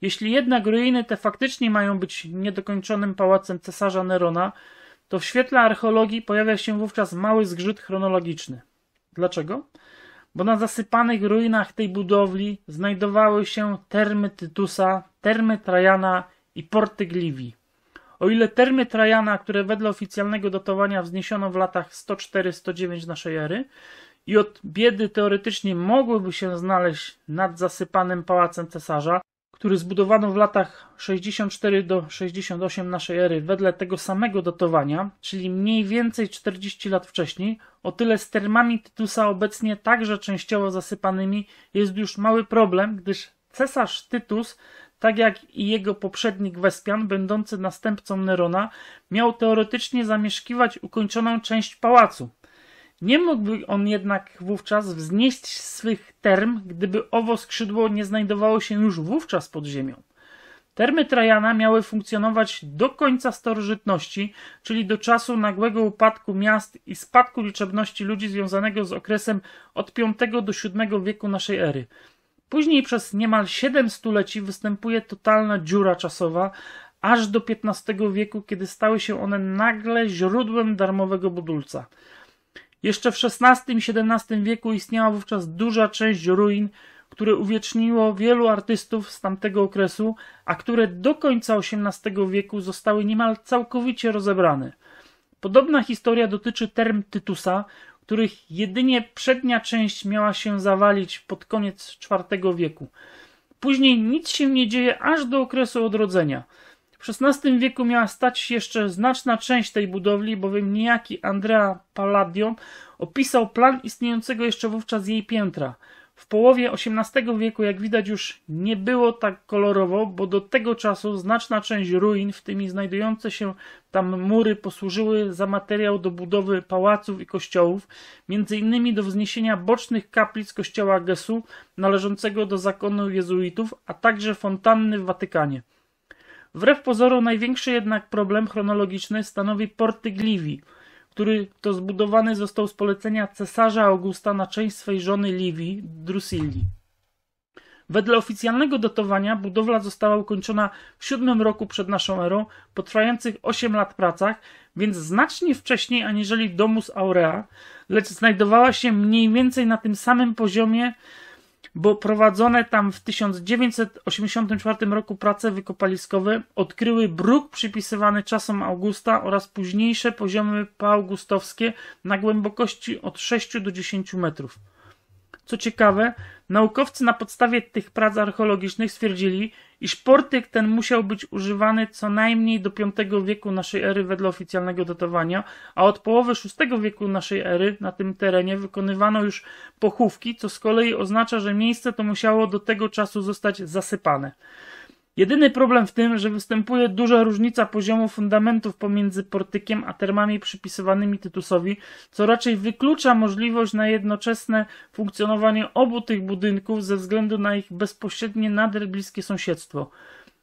Speaker 1: Jeśli jednak ruiny te faktycznie mają być niedokończonym pałacem cesarza Nerona, to w świetle archeologii pojawia się wówczas mały zgrzyt chronologiczny. Dlaczego? Bo na zasypanych ruinach tej budowli znajdowały się termy Tytusa, termy Trajana i porty Gliwi. O ile termy Trajana, które wedle oficjalnego dotowania wzniesiono w latach 104-109 naszej ery i od biedy teoretycznie mogłyby się znaleźć nad zasypanym pałacem cesarza, który zbudowano w latach 64 do 68 naszej ery wedle tego samego datowania, czyli mniej więcej 40 lat wcześniej, o tyle z termami Tytusa obecnie także częściowo zasypanymi jest już mały problem, gdyż cesarz Tytus tak jak i jego poprzednik Wespian, będący następcą Nerona, miał teoretycznie zamieszkiwać ukończoną część pałacu. Nie mógłby on jednak wówczas wznieść swych term, gdyby owo skrzydło nie znajdowało się już wówczas pod ziemią. Termy Trajana miały funkcjonować do końca starożytności, czyli do czasu nagłego upadku miast i spadku liczebności ludzi związanego z okresem od V do VII wieku naszej ery. Później przez niemal 7 stuleci występuje totalna dziura czasowa, aż do XV wieku, kiedy stały się one nagle źródłem darmowego budulca. Jeszcze w XVI i XVII wieku istniała wówczas duża część ruin, które uwieczniło wielu artystów z tamtego okresu, a które do końca XVIII wieku zostały niemal całkowicie rozebrane. Podobna historia dotyczy term Tytusa, których jedynie przednia część miała się zawalić pod koniec IV wieku. Później nic się nie dzieje aż do okresu odrodzenia – w XVI wieku miała stać się jeszcze znaczna część tej budowli, bowiem niejaki Andrea Palladio opisał plan istniejącego jeszcze wówczas jej piętra. W połowie XVIII wieku, jak widać, już nie było tak kolorowo, bo do tego czasu znaczna część ruin, w tym i znajdujące się tam mury, posłużyły za materiał do budowy pałaców i kościołów, między innymi do wzniesienia bocznych kaplic kościoła Gesu, należącego do zakonu jezuitów, a także fontanny w Watykanie. Wbrew pozorom największy jednak problem chronologiczny stanowi porty Gliwi, który to zbudowany został z polecenia cesarza Augusta na część swej żony Livii, Drusilli. Wedle oficjalnego datowania budowla została ukończona w siódmym roku przed naszą erą, po trwających 8 lat pracach, więc znacznie wcześniej aniżeli Domus Aurea, lecz znajdowała się mniej więcej na tym samym poziomie bo prowadzone tam w 1984 roku prace wykopaliskowe odkryły bruk przypisywany czasom Augusta oraz późniejsze poziomy paugustowskie na głębokości od 6 do 10 metrów. Co ciekawe, Naukowcy na podstawie tych prac archeologicznych stwierdzili, iż portyk ten musiał być używany co najmniej do V wieku naszej ery wedle oficjalnego datowania, a od połowy VI wieku naszej ery na tym terenie wykonywano już pochówki, co z kolei oznacza, że miejsce to musiało do tego czasu zostać zasypane. Jedyny problem w tym, że występuje duża różnica poziomu fundamentów pomiędzy portykiem a termami przypisywanymi Tytusowi, co raczej wyklucza możliwość na jednoczesne funkcjonowanie obu tych budynków ze względu na ich bezpośrednie nader bliskie sąsiedztwo.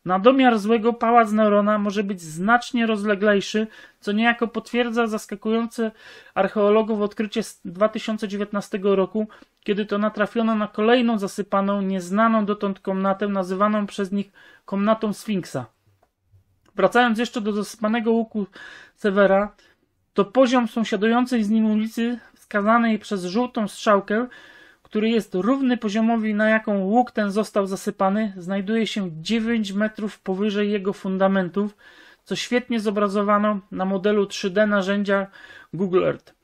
Speaker 1: Na domiar złego pałac Neurona może być znacznie rozleglejszy, co niejako potwierdza zaskakujące archeologów odkrycie z 2019 roku, kiedy to natrafiono na kolejną zasypaną, nieznaną dotąd komnatę nazywaną przez nich komnatą Sfinksa. Wracając jeszcze do zasypanego łuku Severa, to poziom sąsiadującej z nim ulicy wskazanej przez żółtą strzałkę, który jest równy poziomowi, na jaką łuk ten został zasypany, znajduje się 9 metrów powyżej jego fundamentów, co świetnie zobrazowano na modelu 3D narzędzia Google Earth.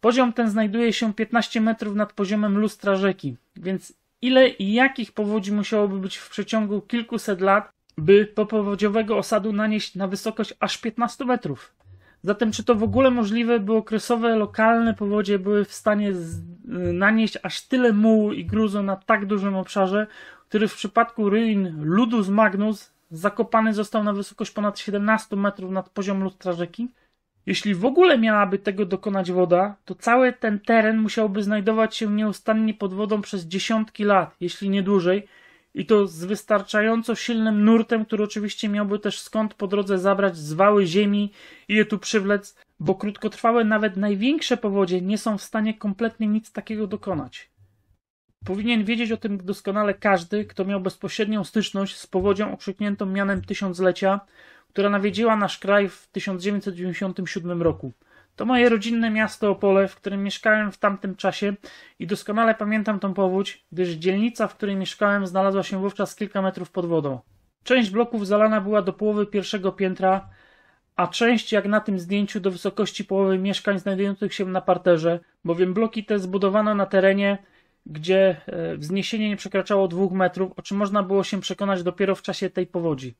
Speaker 1: Poziom ten znajduje się 15 metrów nad poziomem lustra rzeki, więc Ile i jakich powodzi musiałoby być w przeciągu kilkuset lat, by popowodziowego osadu nanieść na wysokość aż 15 metrów? Zatem czy to w ogóle możliwe, by okresowe, lokalne powodzie były w stanie y, nanieść aż tyle mułu i gruzu na tak dużym obszarze, który w przypadku ruin Ludus Magnus zakopany został na wysokość ponad 17 metrów nad poziom lustra rzeki? Jeśli w ogóle miałaby tego dokonać woda, to cały ten teren musiałby znajdować się nieustannie pod wodą przez dziesiątki lat, jeśli nie dłużej, i to z wystarczająco silnym nurtem, który oczywiście miałby też skąd po drodze zabrać zwały ziemi i je tu przywlec, bo krótkotrwałe nawet największe powodzie nie są w stanie kompletnie nic takiego dokonać. Powinien wiedzieć o tym doskonale każdy, kto miał bezpośrednią styczność z powodzią okrzykniętą mianem tysiąclecia, która nawiedziła nasz kraj w 1997 roku. To moje rodzinne miasto Opole, w którym mieszkałem w tamtym czasie i doskonale pamiętam tą powódź, gdyż dzielnica, w której mieszkałem, znalazła się wówczas kilka metrów pod wodą. Część bloków zalana była do połowy pierwszego piętra, a część, jak na tym zdjęciu, do wysokości połowy mieszkań znajdujących się na parterze, bowiem bloki te zbudowano na terenie, gdzie e, wzniesienie nie przekraczało dwóch metrów, o czym można było się przekonać dopiero w czasie tej powodzi.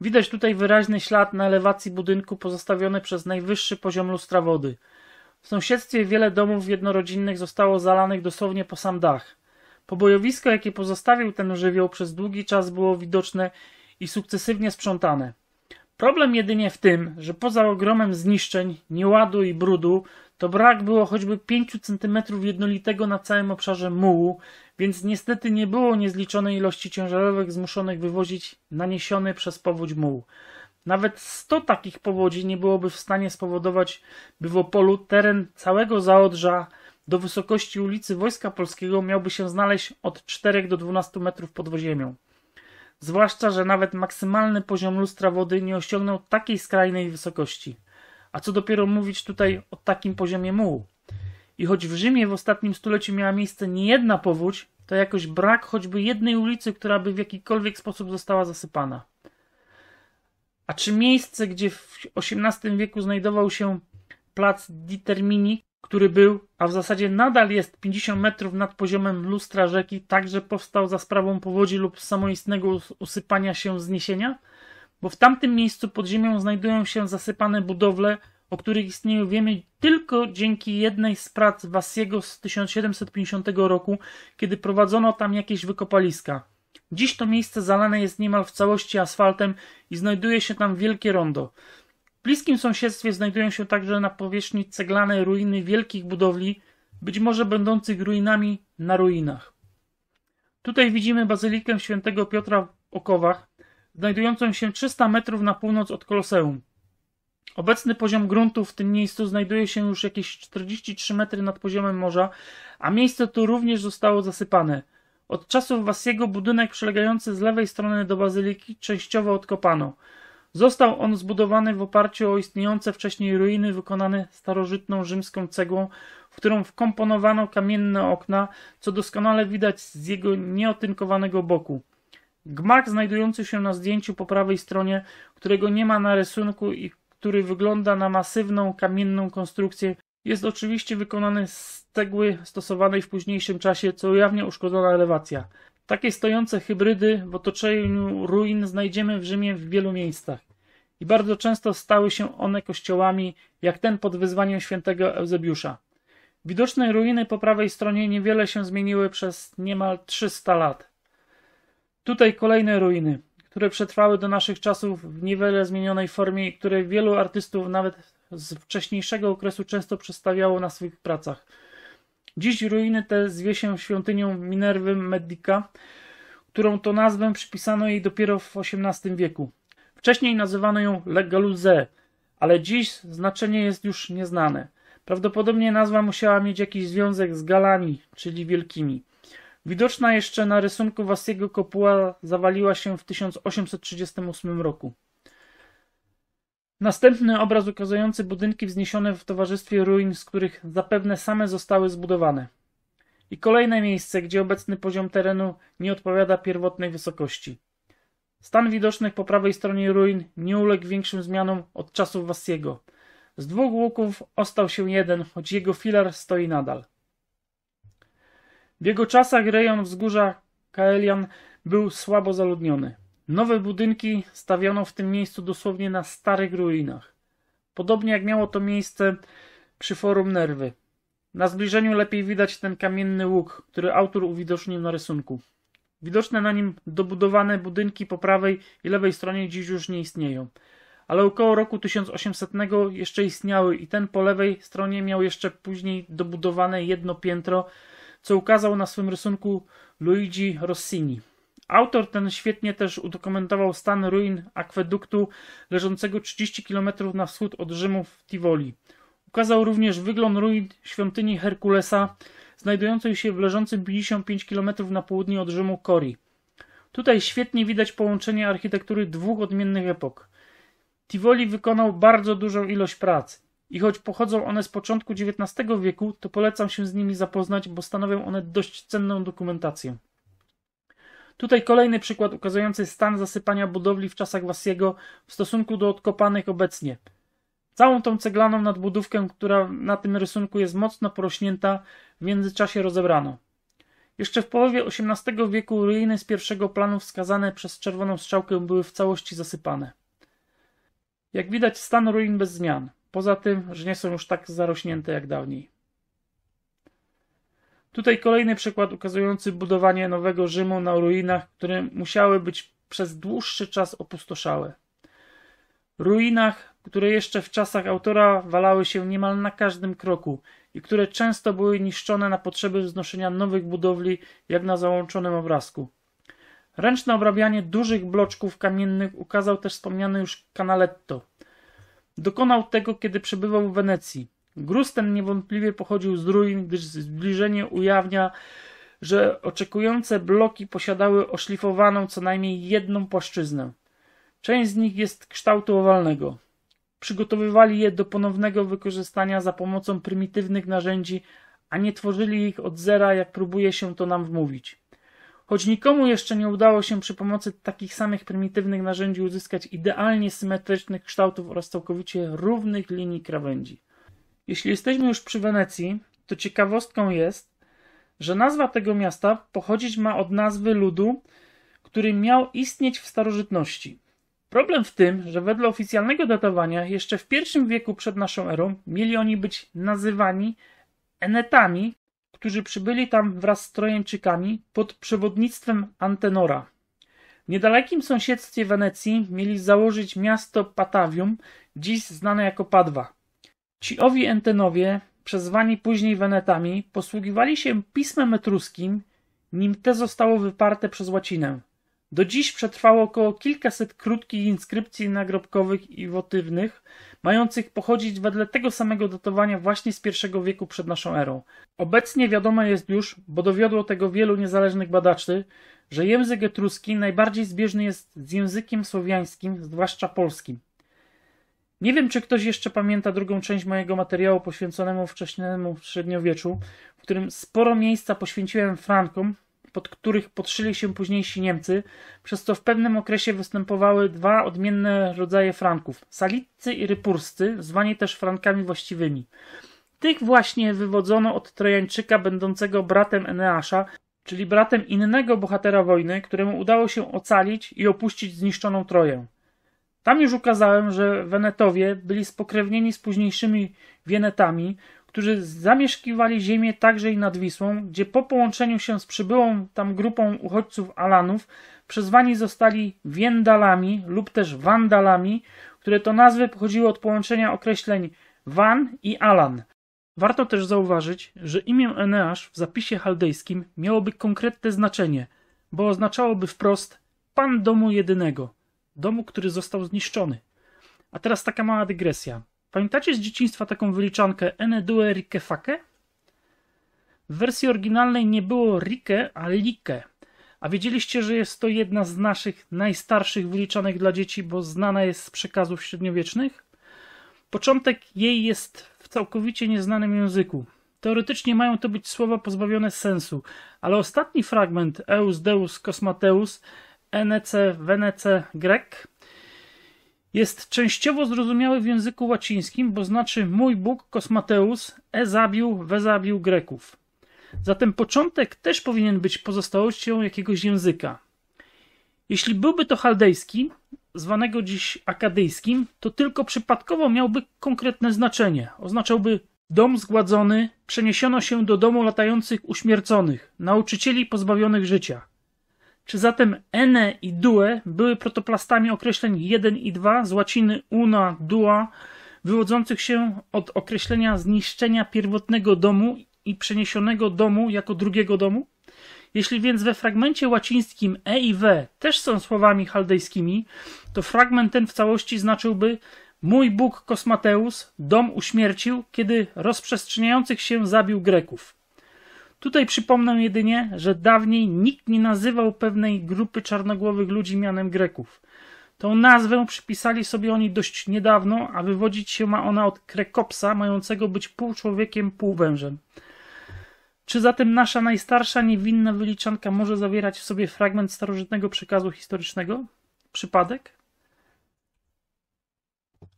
Speaker 1: Widać tutaj wyraźny ślad na elewacji budynku pozostawiony przez najwyższy poziom lustra wody. W sąsiedztwie wiele domów jednorodzinnych zostało zalanych dosłownie po sam dach. Pobojowisko, jakie pozostawił ten żywioł przez długi czas było widoczne i sukcesywnie sprzątane. Problem jedynie w tym, że poza ogromem zniszczeń, nieładu i brudu, to brak było choćby 5 cm jednolitego na całym obszarze mułu, więc niestety nie było niezliczonej ilości ciężarówek zmuszonych wywozić naniesiony przez powódź muł. Nawet 100 takich powodzi nie byłoby w stanie spowodować, by w Opolu teren całego Zaodrza do wysokości ulicy Wojska Polskiego miałby się znaleźć od 4 do 12 metrów pod ziemią. Zwłaszcza, że nawet maksymalny poziom lustra wody nie osiągnął takiej skrajnej wysokości. A co dopiero mówić tutaj o takim poziomie mułu. I choć w Rzymie w ostatnim stuleciu miała miejsce niejedna powódź, to jakoś brak choćby jednej ulicy, która by w jakikolwiek sposób została zasypana. A czy miejsce, gdzie w XVIII wieku znajdował się plac Ditermini, który był, a w zasadzie nadal jest 50 metrów nad poziomem lustra rzeki, także powstał za sprawą powodzi lub samoistnego usypania się wzniesienia? Bo w tamtym miejscu pod ziemią znajdują się zasypane budowle, o których istnieją wiemy tylko dzięki jednej z prac Wasiego z 1750 roku, kiedy prowadzono tam jakieś wykopaliska. Dziś to miejsce zalane jest niemal w całości asfaltem i znajduje się tam wielkie rondo. W bliskim sąsiedztwie znajdują się także na powierzchni ceglane ruiny wielkich budowli, być może będących ruinami na ruinach. Tutaj widzimy bazylikę świętego Piotra w Okowach, znajdującą się 300 metrów na północ od Koloseum. Obecny poziom gruntu w tym miejscu znajduje się już jakieś 43 metry nad poziomem morza, a miejsce to również zostało zasypane. Od czasów Wasiego budynek przylegający z lewej strony do bazyliki częściowo odkopano. Został on zbudowany w oparciu o istniejące wcześniej ruiny wykonane starożytną rzymską cegłą, w którą wkomponowano kamienne okna, co doskonale widać z jego nieotynkowanego boku. Gmach znajdujący się na zdjęciu po prawej stronie, którego nie ma na rysunku i który wygląda na masywną kamienną konstrukcję, jest oczywiście wykonany z cegły stosowanej w późniejszym czasie, co ujawnia uszkodzona elewacja. Takie stojące hybrydy w otoczeniu ruin znajdziemy w Rzymie w wielu miejscach. I bardzo często stały się one kościołami, jak ten pod wyzwaniem świętego Eusebiusza. Widoczne ruiny po prawej stronie niewiele się zmieniły przez niemal 300 lat. Tutaj kolejne ruiny które przetrwały do naszych czasów w niewiele zmienionej formie i które wielu artystów nawet z wcześniejszego okresu często przedstawiało na swoich pracach. Dziś ruiny te zwie się świątynią Minerwy Medica, którą to nazwę przypisano jej dopiero w XVIII wieku. Wcześniej nazywano ją Legaluze, ale dziś znaczenie jest już nieznane. Prawdopodobnie nazwa musiała mieć jakiś związek z Galami, czyli wielkimi widoczna jeszcze na rysunku Wasiego Kopuła, zawaliła się w 1838 roku. Następny obraz ukazujący budynki wzniesione w towarzystwie ruin, z których zapewne same zostały zbudowane. I kolejne miejsce, gdzie obecny poziom terenu nie odpowiada pierwotnej wysokości. Stan widocznych po prawej stronie ruin nie uległ większym zmianom od czasów Wasiego. Z dwóch łuków ostał się jeden, choć jego filar stoi nadal. W jego czasach rejon wzgórza Kaelian był słabo zaludniony. Nowe budynki stawiano w tym miejscu dosłownie na starych ruinach. Podobnie jak miało to miejsce przy forum Nerwy. Na zbliżeniu lepiej widać ten kamienny łuk, który autor uwidocznił na rysunku. Widoczne na nim dobudowane budynki po prawej i lewej stronie dziś już nie istnieją. Ale około roku 1800 jeszcze istniały i ten po lewej stronie miał jeszcze później dobudowane jedno piętro, co ukazał na swym rysunku Luigi Rossini. Autor ten świetnie też udokumentował stan ruin akweduktu leżącego 30 km na wschód od Rzymu w Tivoli. Ukazał również wygląd ruin świątyni Herkulesa, znajdującej się w leżącym 55 km na południe od Rzymu Kori. Tutaj świetnie widać połączenie architektury dwóch odmiennych epok. Tivoli wykonał bardzo dużą ilość prac. I choć pochodzą one z początku XIX wieku, to polecam się z nimi zapoznać, bo stanowią one dość cenną dokumentację. Tutaj kolejny przykład ukazujący stan zasypania budowli w czasach Wasiego w stosunku do odkopanych obecnie. Całą tą ceglaną nadbudówkę, która na tym rysunku jest mocno porośnięta, w międzyczasie rozebrano. Jeszcze w połowie XVIII wieku ruiny z pierwszego planu wskazane przez czerwoną strzałkę były w całości zasypane. Jak widać, stan ruin bez zmian. Poza tym, że nie są już tak zarośnięte jak dawniej. Tutaj kolejny przykład ukazujący budowanie nowego Rzymu na ruinach, które musiały być przez dłuższy czas opustoszałe. Ruinach, które jeszcze w czasach autora walały się niemal na każdym kroku i które często były niszczone na potrzeby wznoszenia nowych budowli, jak na załączonym obrazku. Ręczne obrabianie dużych bloczków kamiennych ukazał też wspomniany już Canaletto – Dokonał tego, kiedy przebywał w Wenecji. Gruz ten niewątpliwie pochodził z ruin, gdyż zbliżenie ujawnia, że oczekujące bloki posiadały oszlifowaną co najmniej jedną płaszczyznę. Część z nich jest kształtu owalnego. Przygotowywali je do ponownego wykorzystania za pomocą prymitywnych narzędzi, a nie tworzyli ich od zera, jak próbuje się to nam wmówić. Choć nikomu jeszcze nie udało się przy pomocy takich samych prymitywnych narzędzi uzyskać idealnie symetrycznych kształtów oraz całkowicie równych linii krawędzi. Jeśli jesteśmy już przy Wenecji, to ciekawostką jest, że nazwa tego miasta pochodzić ma od nazwy ludu, który miał istnieć w starożytności. Problem w tym, że wedle oficjalnego datowania jeszcze w pierwszym wieku przed naszą erą mieli oni być nazywani Enetami, którzy przybyli tam wraz z Trojańczykami pod przewodnictwem Antenora. W niedalekim sąsiedztwie Wenecji mieli założyć miasto Patavium, dziś znane jako Padwa. Ci owi Antenowie, przezwani później Wenetami, posługiwali się pismem etruskim, nim te zostało wyparte przez łacinę. Do dziś przetrwało około kilkaset krótkich inskrypcji nagrobkowych i wotywnych, mających pochodzić wedle tego samego datowania właśnie z I wieku przed naszą erą. Obecnie wiadomo jest już, bo dowiodło tego wielu niezależnych badaczy, że język etruski najbardziej zbieżny jest z językiem słowiańskim, zwłaszcza polskim. Nie wiem, czy ktoś jeszcze pamięta drugą część mojego materiału poświęconemu wcześniejszemu średniowieczu, w którym sporo miejsca poświęciłem Frankom, pod których podszyli się późniejsi Niemcy, przez co w pewnym okresie występowały dwa odmienne rodzaje Franków: Salitcy i Rypurscy, zwani też Frankami właściwymi. Tych właśnie wywodzono od Trojańczyka będącego bratem Eneasza, czyli bratem innego bohatera wojny, któremu udało się ocalić i opuścić zniszczoną Troję. Tam już ukazałem, że Wenetowie byli spokrewnieni z późniejszymi Wienetami, którzy zamieszkiwali ziemię także i nad Wisłą, gdzie po połączeniu się z przybyłą tam grupą uchodźców Alanów przezwani zostali Wiendalami lub też Wandalami, które to nazwy pochodziły od połączenia określeń Wan i Alan. Warto też zauważyć, że imię Eneasz w zapisie chaldejskim miałoby konkretne znaczenie, bo oznaczałoby wprost pan domu jedynego, domu, który został zniszczony. A teraz taka mała dygresja. Pamiętacie z dzieciństwa taką wyliczankę Ene due rike fake? W wersji oryginalnej nie było rike, a like. A wiedzieliście, że jest to jedna z naszych najstarszych wyliczanek dla dzieci, bo znana jest z przekazów średniowiecznych? Początek jej jest w całkowicie nieznanym języku. Teoretycznie mają to być słowa pozbawione sensu, ale ostatni fragment Eus Deus Cosmateus Enece Venece Grek jest częściowo zrozumiały w języku łacińskim, bo znaczy mój Bóg Kosmateus e zabił, we zabił Greków. Zatem początek też powinien być pozostałością jakiegoś języka. Jeśli byłby to chaldejski, zwanego dziś akadyjskim, to tylko przypadkowo miałby konkretne znaczenie. Oznaczałby dom zgładzony, przeniesiono się do domu latających uśmierconych, nauczycieli pozbawionych życia. Czy zatem ene i due były protoplastami określeń 1 i 2 z łaciny una, dua, wywodzących się od określenia zniszczenia pierwotnego domu i przeniesionego domu jako drugiego domu? Jeśli więc we fragmencie łacińskim e i w też są słowami chaldejskimi, to fragment ten w całości znaczyłby Mój Bóg Kosmateus dom uśmiercił, kiedy rozprzestrzeniających się zabił Greków. Tutaj przypomnę jedynie, że dawniej nikt nie nazywał pewnej grupy czarnogłowych ludzi mianem Greków. Tą nazwę przypisali sobie oni dość niedawno, a wywodzić się ma ona od krekopsa, mającego być pół człowiekiem, pół wężem. Czy zatem nasza najstarsza niewinna wyliczanka może zawierać w sobie fragment starożytnego przekazu historycznego? Przypadek?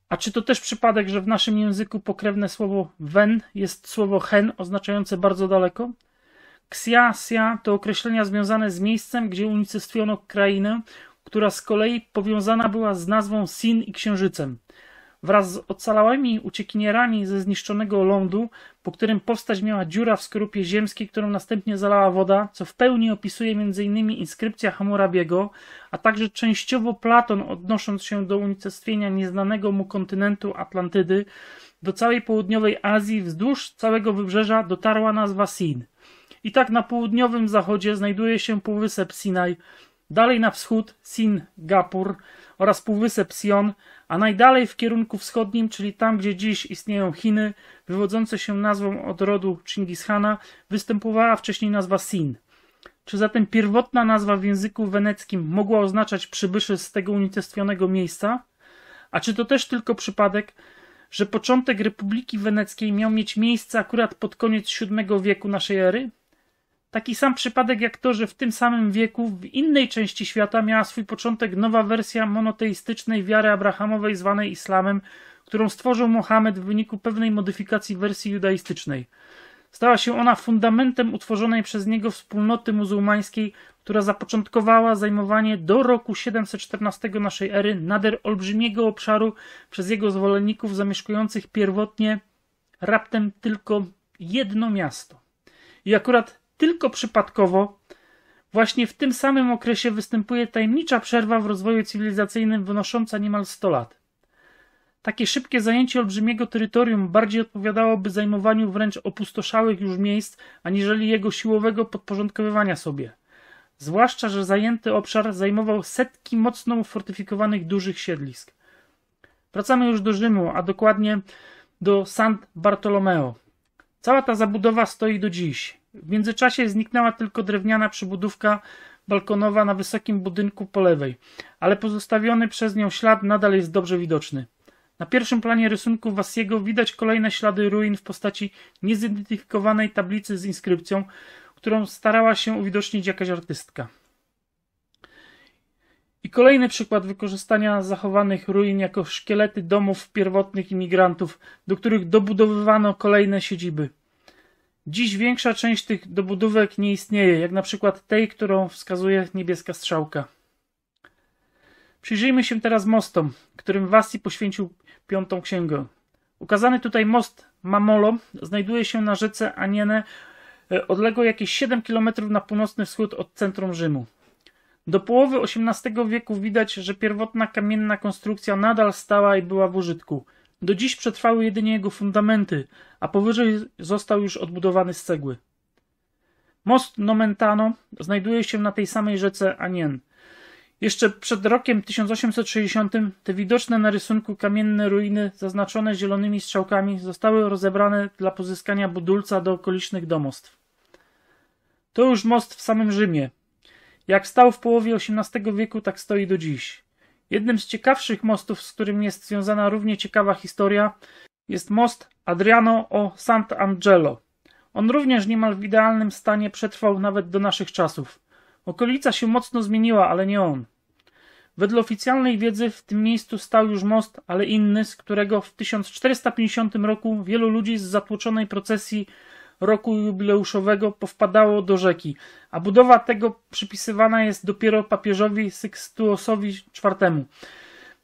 Speaker 1: A czy to też przypadek, że w naszym języku pokrewne słowo wen jest słowo hen oznaczające bardzo daleko? Ksiasia to określenia związane z miejscem, gdzie unicestwiono krainę, która z kolei powiązana była z nazwą Sin i Księżycem. Wraz z ocalałymi uciekinierami ze zniszczonego lądu, po którym powstać miała dziura w skorupie ziemskiej, którą następnie zalała woda, co w pełni opisuje m.in. inskrypcja Hammurabiego, a także częściowo Platon odnosząc się do unicestwienia nieznanego mu kontynentu Atlantydy, do całej południowej Azji wzdłuż całego wybrzeża dotarła nazwa Sin i tak na południowym zachodzie znajduje się Półwysep Sinaj, dalej na wschód Singapur oraz Półwysep Sion, a najdalej w kierunku wschodnim, czyli tam, gdzie dziś istnieją Chiny, wywodzące się nazwą od rodu Chingishana, występowała wcześniej nazwa Sin. Czy zatem pierwotna nazwa w języku weneckim mogła oznaczać przybyszy z tego unicestwionego miejsca? A czy to też tylko przypadek, że początek Republiki Weneckiej miał mieć miejsce akurat pod koniec VII wieku naszej ery? Taki sam przypadek jak to, że w tym samym wieku w innej części świata miała swój początek nowa wersja monoteistycznej wiary abrahamowej zwanej islamem, którą stworzył Mohamed w wyniku pewnej modyfikacji wersji judaistycznej. Stała się ona fundamentem utworzonej przez niego wspólnoty muzułmańskiej, która zapoczątkowała zajmowanie do roku 714 naszej ery nader olbrzymiego obszaru przez jego zwolenników zamieszkujących pierwotnie raptem tylko jedno miasto. I akurat tylko przypadkowo właśnie w tym samym okresie występuje tajemnicza przerwa w rozwoju cywilizacyjnym wynosząca niemal 100 lat. Takie szybkie zajęcie olbrzymiego terytorium bardziej odpowiadałoby zajmowaniu wręcz opustoszałych już miejsc, aniżeli jego siłowego podporządkowywania sobie. Zwłaszcza, że zajęty obszar zajmował setki mocno ufortyfikowanych dużych siedlisk. Wracamy już do Rzymu, a dokładnie do Sant Bartolomeo. Cała ta zabudowa stoi do dziś. W międzyczasie zniknęła tylko drewniana przybudówka balkonowa na wysokim budynku po lewej, ale pozostawiony przez nią ślad nadal jest dobrze widoczny. Na pierwszym planie rysunku Wasiego widać kolejne ślady ruin w postaci niezidentyfikowanej tablicy z inskrypcją, którą starała się uwidocznić jakaś artystka. I kolejny przykład wykorzystania zachowanych ruin jako szkielety domów pierwotnych imigrantów, do których dobudowywano kolejne siedziby. Dziś większa część tych dobudówek nie istnieje, jak na przykład tej, którą wskazuje niebieska strzałka. Przyjrzyjmy się teraz mostom, którym Wasi poświęcił piątą księgę. Ukazany tutaj most Mamolo znajduje się na rzece Aniene, e, odległo jakieś 7 km na północny wschód od centrum Rzymu. Do połowy XVIII wieku widać, że pierwotna kamienna konstrukcja nadal stała i była w użytku – do dziś przetrwały jedynie jego fundamenty, a powyżej został już odbudowany z cegły. Most Nomentano znajduje się na tej samej rzece Anien. Jeszcze przed rokiem 1860 te widoczne na rysunku kamienne ruiny zaznaczone zielonymi strzałkami zostały rozebrane dla pozyskania budulca do okolicznych domostw. To już most w samym Rzymie. Jak stał w połowie XVIII wieku, tak stoi do dziś. Jednym z ciekawszych mostów, z którym jest związana równie ciekawa historia, jest most Adriano o Sant'Angelo. On również niemal w idealnym stanie przetrwał nawet do naszych czasów. Okolica się mocno zmieniła, ale nie on. Wedle oficjalnej wiedzy w tym miejscu stał już most, ale inny, z którego w 1450 roku wielu ludzi z zatłoczonej procesji roku jubileuszowego powpadało do rzeki, a budowa tego przypisywana jest dopiero papieżowi Sykstuosowi IV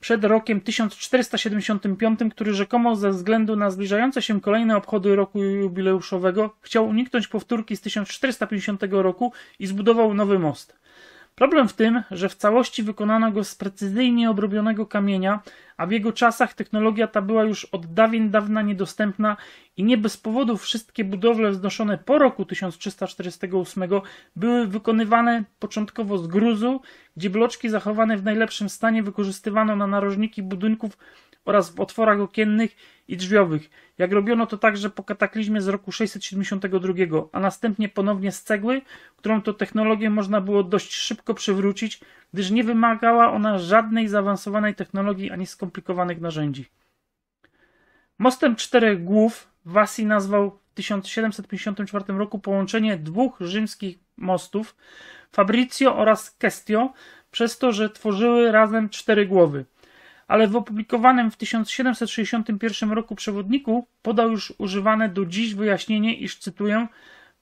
Speaker 1: przed rokiem 1475, który rzekomo ze względu na zbliżające się kolejne obchody roku jubileuszowego chciał uniknąć powtórki z 1450 roku i zbudował nowy most. Problem w tym, że w całości wykonano go z precyzyjnie obrobionego kamienia, a w jego czasach technologia ta była już od dawien dawna niedostępna i nie bez powodu wszystkie budowle wznoszone po roku 1348 były wykonywane początkowo z gruzu, gdzie bloczki zachowane w najlepszym stanie wykorzystywano na narożniki budynków oraz w otworach okiennych i drzwiowych, jak robiono to także po kataklizmie z roku 672, a następnie ponownie z cegły, którą to technologię można było dość szybko przywrócić, gdyż nie wymagała ona żadnej zaawansowanej technologii ani skomplikowanych narzędzi. Mostem czterech głów Wasi nazwał w 1754 roku połączenie dwóch rzymskich mostów, Fabricio oraz Questio, przez to, że tworzyły razem cztery głowy – ale w opublikowanym w 1761 roku przewodniku podał już używane do dziś wyjaśnienie, iż cytuję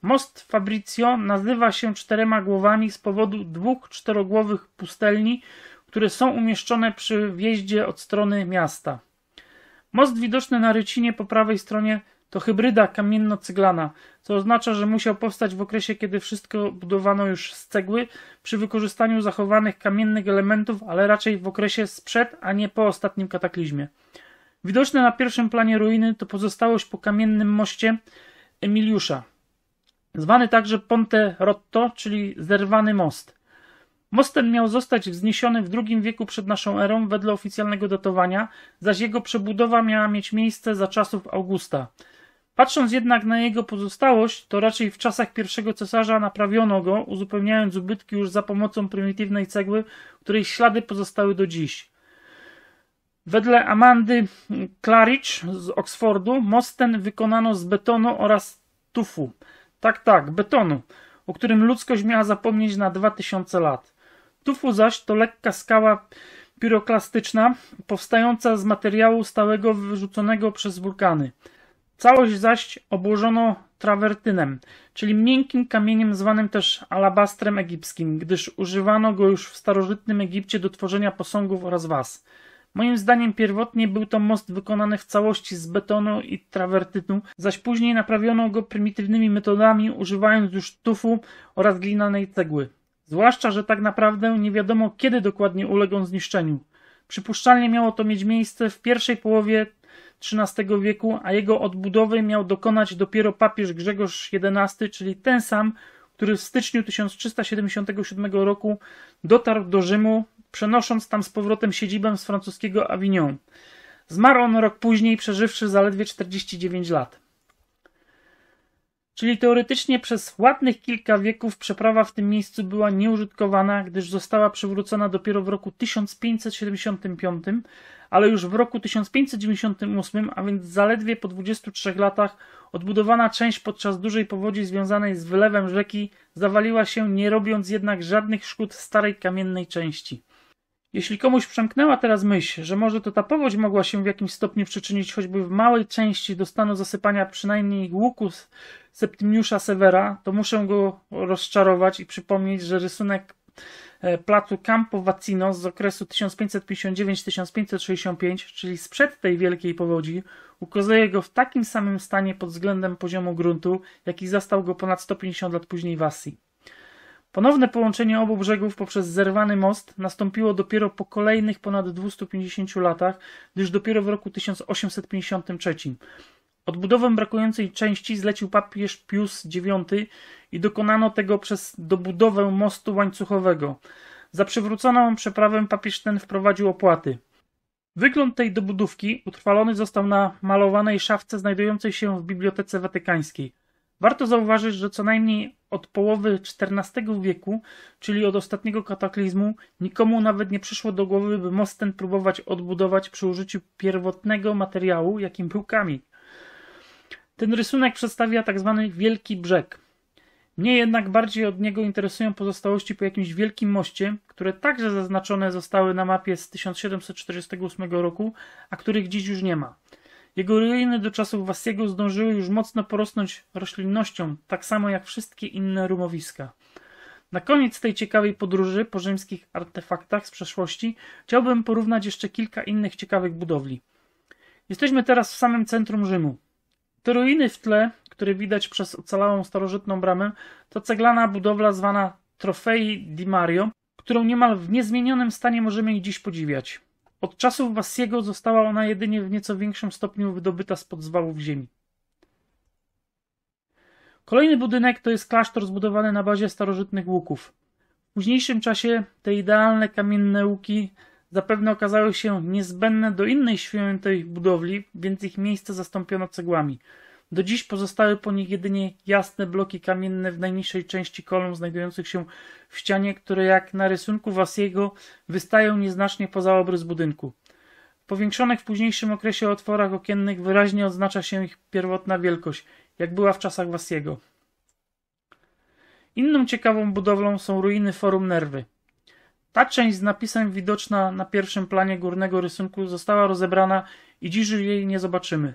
Speaker 1: Most Fabricio nazywa się czterema głowami z powodu dwóch czterogłowych pustelni, które są umieszczone przy wjeździe od strony miasta. Most widoczny na Rycinie po prawej stronie to hybryda kamienno-ceglana, co oznacza, że musiał powstać w okresie, kiedy wszystko budowano już z cegły, przy wykorzystaniu zachowanych kamiennych elementów, ale raczej w okresie sprzed, a nie po ostatnim kataklizmie. Widoczne na pierwszym planie ruiny to pozostałość po kamiennym moście Emiliusza, zwany także Ponte Rotto, czyli zerwany most. Most ten miał zostać wzniesiony w II wieku przed naszą erą wedle oficjalnego datowania, zaś jego przebudowa miała mieć miejsce za czasów Augusta. Patrząc jednak na jego pozostałość, to raczej w czasach pierwszego cesarza naprawiono go, uzupełniając ubytki już za pomocą prymitywnej cegły, której ślady pozostały do dziś. Wedle Amandy Claridge z Oxfordu most ten wykonano z betonu oraz tufu. Tak, tak, betonu, o którym ludzkość miała zapomnieć na 2000 lat. Tufu zaś to lekka skała piroklastyczna, powstająca z materiału stałego wyrzuconego przez wulkany. Całość zaś obłożono trawertynem, czyli miękkim kamieniem zwanym też alabastrem egipskim, gdyż używano go już w starożytnym Egipcie do tworzenia posągów oraz was. Moim zdaniem pierwotnie był to most wykonany w całości z betonu i trawertynu, zaś później naprawiono go prymitywnymi metodami, używając już tufu oraz glinanej cegły. Zwłaszcza, że tak naprawdę nie wiadomo kiedy dokładnie uległ zniszczeniu. Przypuszczalnie miało to mieć miejsce w pierwszej połowie XIII wieku, a jego odbudowy miał dokonać dopiero papież Grzegorz XI, czyli ten sam, który w styczniu 1377 roku dotarł do Rzymu, przenosząc tam z powrotem siedzibę z francuskiego Avignon. Zmarł on rok później, przeżywszy zaledwie 49 lat. Czyli teoretycznie przez ładnych kilka wieków przeprawa w tym miejscu była nieużytkowana, gdyż została przywrócona dopiero w roku 1575, ale już w roku 1598, a więc zaledwie po 23 latach, odbudowana część podczas dużej powodzi związanej z wylewem rzeki zawaliła się, nie robiąc jednak żadnych szkód starej kamiennej części. Jeśli komuś przemknęła teraz myśl, że może to ta powódź mogła się w jakimś stopniu przyczynić choćby w małej części do stanu zasypania przynajmniej łuku Septimiusza Severa, to muszę go rozczarować i przypomnieć, że rysunek E, placu Campo Vaccino z okresu 1559-1565, czyli sprzed tej wielkiej powodzi, ukazuje go w takim samym stanie pod względem poziomu gruntu, jaki zastał go ponad 150 lat później w Asji. Ponowne połączenie obu brzegów poprzez zerwany most nastąpiło dopiero po kolejnych ponad 250 latach, gdyż dopiero w roku 1853 Odbudowę brakującej części zlecił papież Pius IX i dokonano tego przez dobudowę mostu łańcuchowego. Za przywróconą przeprawę papież ten wprowadził opłaty. Wygląd tej dobudówki utrwalony został na malowanej szafce znajdującej się w Bibliotece Watykańskiej. Warto zauważyć, że co najmniej od połowy XIV wieku, czyli od ostatniego kataklizmu, nikomu nawet nie przyszło do głowy, by most ten próbować odbudować przy użyciu pierwotnego materiału, jakim był kamień. Ten rysunek przedstawia tak zwany Wielki Brzeg. Mnie jednak bardziej od niego interesują pozostałości po jakimś wielkim moście, które także zaznaczone zostały na mapie z 1748 roku, a których dziś już nie ma. Jego ruiny do czasów Wasiego zdążyły już mocno porosnąć roślinnością, tak samo jak wszystkie inne rumowiska. Na koniec tej ciekawej podróży po rzymskich artefaktach z przeszłości chciałbym porównać jeszcze kilka innych ciekawych budowli. Jesteśmy teraz w samym centrum Rzymu. Te ruiny w tle, które widać przez ocalałą starożytną bramę, to ceglana budowla zwana Trofei di Mario, którą niemal w niezmienionym stanie możemy i dziś podziwiać. Od czasów Bassiego została ona jedynie w nieco większym stopniu wydobyta spod zwałów ziemi. Kolejny budynek to jest klasztor zbudowany na bazie starożytnych łuków. W późniejszym czasie te idealne kamienne łuki zapewne okazały się niezbędne do innej świętej budowli, więc ich miejsce zastąpiono cegłami. Do dziś pozostały po nich jedynie jasne bloki kamienne w najniższej części kolumn znajdujących się w ścianie, które jak na rysunku Wasiego wystają nieznacznie poza obrys budynku. W powiększonych w późniejszym okresie otworach okiennych wyraźnie odznacza się ich pierwotna wielkość, jak była w czasach Wasiego. Inną ciekawą budowlą są ruiny Forum Nerwy. Ta część z napisem widoczna na pierwszym planie górnego rysunku została rozebrana i dziś już jej nie zobaczymy.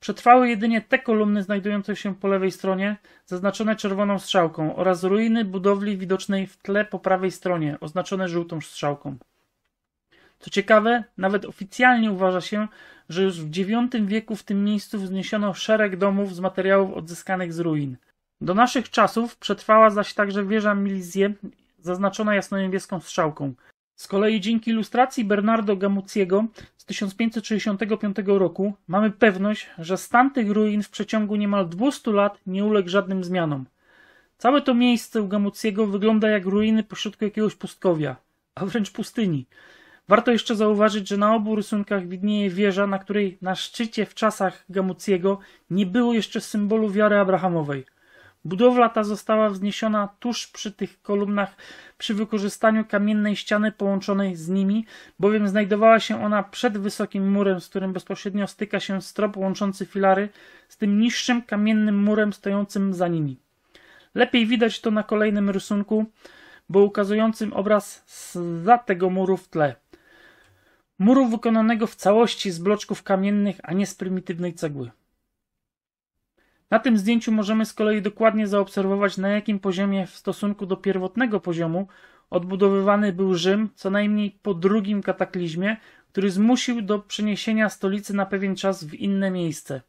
Speaker 1: Przetrwały jedynie te kolumny znajdujące się po lewej stronie, zaznaczone czerwoną strzałką, oraz ruiny budowli widocznej w tle po prawej stronie, oznaczone żółtą strzałką. Co ciekawe, nawet oficjalnie uważa się, że już w IX wieku w tym miejscu wzniesiono szereg domów z materiałów odzyskanych z ruin. Do naszych czasów przetrwała zaś także wieża Milizie zaznaczona jasno-niebieską strzałką. Z kolei dzięki ilustracji Bernardo Gamuziego z 1565 roku mamy pewność, że stan tych ruin w przeciągu niemal 200 lat nie uległ żadnym zmianom. Całe to miejsce u Gamuziego wygląda jak ruiny pośrodku jakiegoś pustkowia, a wręcz pustyni. Warto jeszcze zauważyć, że na obu rysunkach widnieje wieża, na której na szczycie w czasach Gamuziego nie było jeszcze symbolu wiary abrahamowej. Budowla ta została wzniesiona tuż przy tych kolumnach przy wykorzystaniu kamiennej ściany połączonej z nimi, bowiem znajdowała się ona przed wysokim murem, z którym bezpośrednio styka się strop łączący filary z tym niższym kamiennym murem stojącym za nimi. Lepiej widać to na kolejnym rysunku, bo ukazującym obraz za tego muru w tle. Muru wykonanego w całości z bloczków kamiennych, a nie z prymitywnej cegły. Na tym zdjęciu możemy z kolei dokładnie zaobserwować, na jakim poziomie w stosunku do pierwotnego poziomu odbudowywany był Rzym, co najmniej po drugim kataklizmie, który zmusił do przeniesienia stolicy na pewien czas w inne miejsce.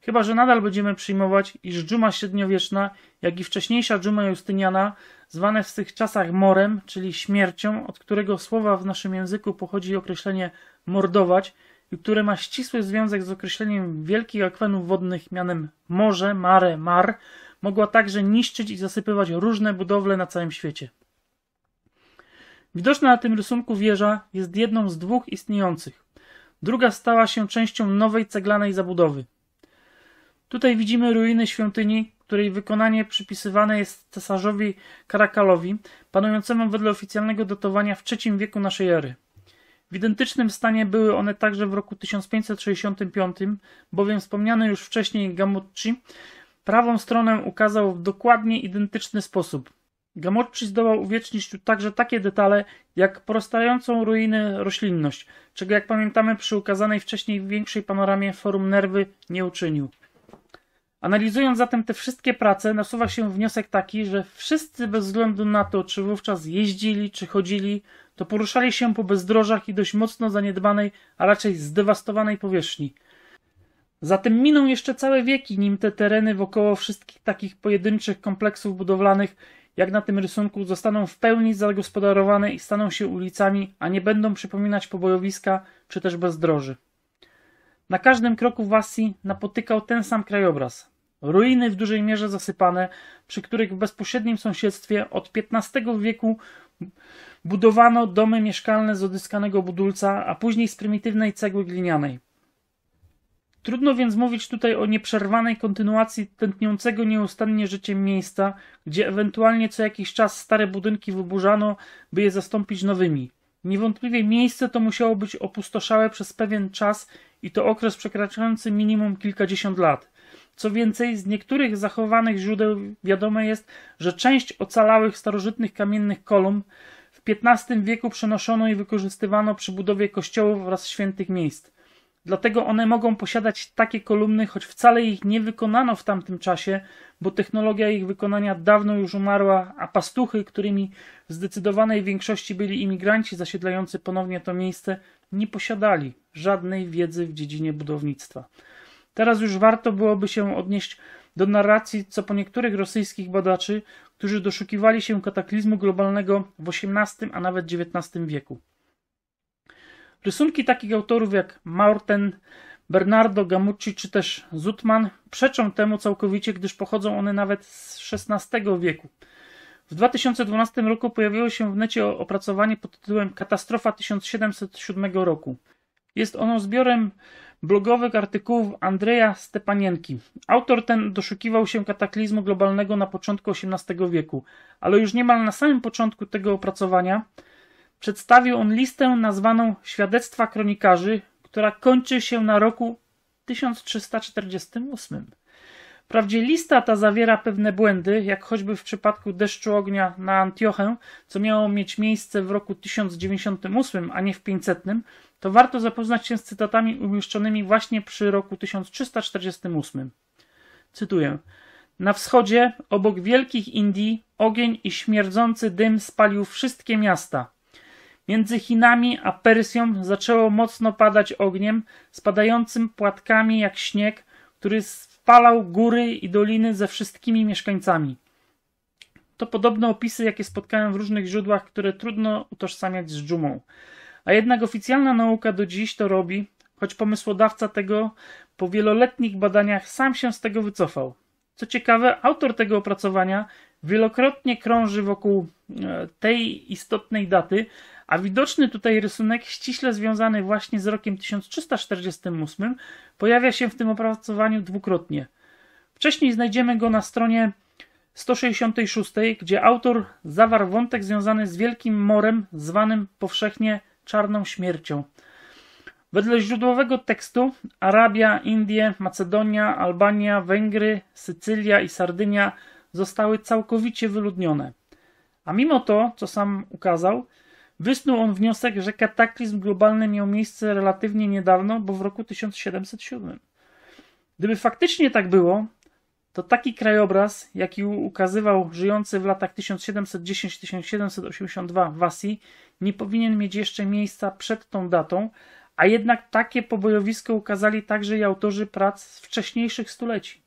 Speaker 1: Chyba, że nadal będziemy przyjmować, iż dżuma średniowieczna, jak i wcześniejsza dżuma justyniana, zwane w tych czasach morem, czyli śmiercią, od którego słowa w naszym języku pochodzi określenie mordować, które ma ścisły związek z określeniem wielkich akwenów wodnych mianem morze, mare, mar, mogła także niszczyć i zasypywać różne budowle na całym świecie. Widoczna na tym rysunku wieża jest jedną z dwóch istniejących. Druga stała się częścią nowej ceglanej zabudowy. Tutaj widzimy ruiny świątyni, której wykonanie przypisywane jest cesarzowi Karakalowi, panującemu wedle oficjalnego datowania w III wieku naszej ery. W identycznym stanie były one także w roku 1565, bowiem wspomniany już wcześniej Gamucci prawą stronę ukazał w dokładnie identyczny sposób. Gamocci zdołał uwiecznić tu także takie detale, jak porastającą ruiny roślinność, czego jak pamiętamy przy ukazanej wcześniej większej panoramie forum nerwy nie uczynił. Analizując zatem te wszystkie prace, nasuwa się wniosek taki, że wszyscy bez względu na to, czy wówczas jeździli, czy chodzili, to poruszali się po bezdrożach i dość mocno zaniedbanej, a raczej zdewastowanej powierzchni. Zatem miną jeszcze całe wieki, nim te tereny wokoło wszystkich takich pojedynczych kompleksów budowlanych, jak na tym rysunku, zostaną w pełni zagospodarowane i staną się ulicami, a nie będą przypominać pobojowiska czy też bezdroży. Na każdym kroku wasi napotykał ten sam krajobraz. Ruiny w dużej mierze zasypane, przy których w bezpośrednim sąsiedztwie od XV wieku budowano domy mieszkalne z odyskanego budulca, a później z prymitywnej cegły glinianej. Trudno więc mówić tutaj o nieprzerwanej kontynuacji tętniącego nieustannie życiem miejsca, gdzie ewentualnie co jakiś czas stare budynki wyburzano, by je zastąpić nowymi – Niewątpliwie miejsce to musiało być opustoszałe przez pewien czas i to okres przekraczający minimum kilkadziesiąt lat. Co więcej, z niektórych zachowanych źródeł wiadome jest, że część ocalałych starożytnych kamiennych kolumn w XV wieku przenoszono i wykorzystywano przy budowie kościołów oraz świętych miejsc. Dlatego one mogą posiadać takie kolumny, choć wcale ich nie wykonano w tamtym czasie, bo technologia ich wykonania dawno już umarła, a pastuchy, którymi w zdecydowanej większości byli imigranci zasiedlający ponownie to miejsce, nie posiadali żadnej wiedzy w dziedzinie budownictwa. Teraz już warto byłoby się odnieść do narracji co po niektórych rosyjskich badaczy, którzy doszukiwali się kataklizmu globalnego w XVIII, a nawet XIX wieku. Rysunki takich autorów jak Morten, Bernardo Gamucci czy też Zutman przeczą temu całkowicie, gdyż pochodzą one nawet z XVI wieku. W 2012 roku pojawiło się w necie opracowanie pod tytułem Katastrofa 1707 roku. Jest ono zbiorem blogowych artykułów Andrzeja Stepanienki. Autor ten doszukiwał się kataklizmu globalnego na początku XVIII wieku, ale już niemal na samym początku tego opracowania przedstawił on listę nazwaną Świadectwa Kronikarzy, która kończy się na roku 1348. Wprawdzie lista ta zawiera pewne błędy, jak choćby w przypadku deszczu ognia na Antiochę, co miało mieć miejsce w roku 1098, a nie w 500, to warto zapoznać się z cytatami umieszczonymi właśnie przy roku 1348. Cytuję. Na wschodzie, obok wielkich Indii, ogień i śmierdzący dym spalił wszystkie miasta. Między Chinami a Persją zaczęło mocno padać ogniem, spadającym płatkami jak śnieg, który spalał góry i doliny ze wszystkimi mieszkańcami. To podobne opisy, jakie spotkałem w różnych źródłach, które trudno utożsamiać z dżumą. A jednak oficjalna nauka do dziś to robi, choć pomysłodawca tego po wieloletnich badaniach sam się z tego wycofał. Co ciekawe, autor tego opracowania wielokrotnie krąży wokół e, tej istotnej daty, a widoczny tutaj rysunek ściśle związany właśnie z rokiem 1348 pojawia się w tym opracowaniu dwukrotnie. Wcześniej znajdziemy go na stronie 166, gdzie autor zawarł wątek związany z Wielkim Morem, zwanym powszechnie Czarną Śmiercią. Wedle źródłowego tekstu Arabia, Indie, Macedonia, Albania, Węgry, Sycylia i Sardynia zostały całkowicie wyludnione. A mimo to, co sam ukazał, Wysnuł on wniosek, że kataklizm globalny miał miejsce relatywnie niedawno, bo w roku 1707. Gdyby faktycznie tak było, to taki krajobraz, jaki ukazywał żyjący w latach 1710-1782 Wasi, nie powinien mieć jeszcze miejsca przed tą datą, a jednak takie pobojowisko ukazali także i autorzy prac z wcześniejszych stuleci.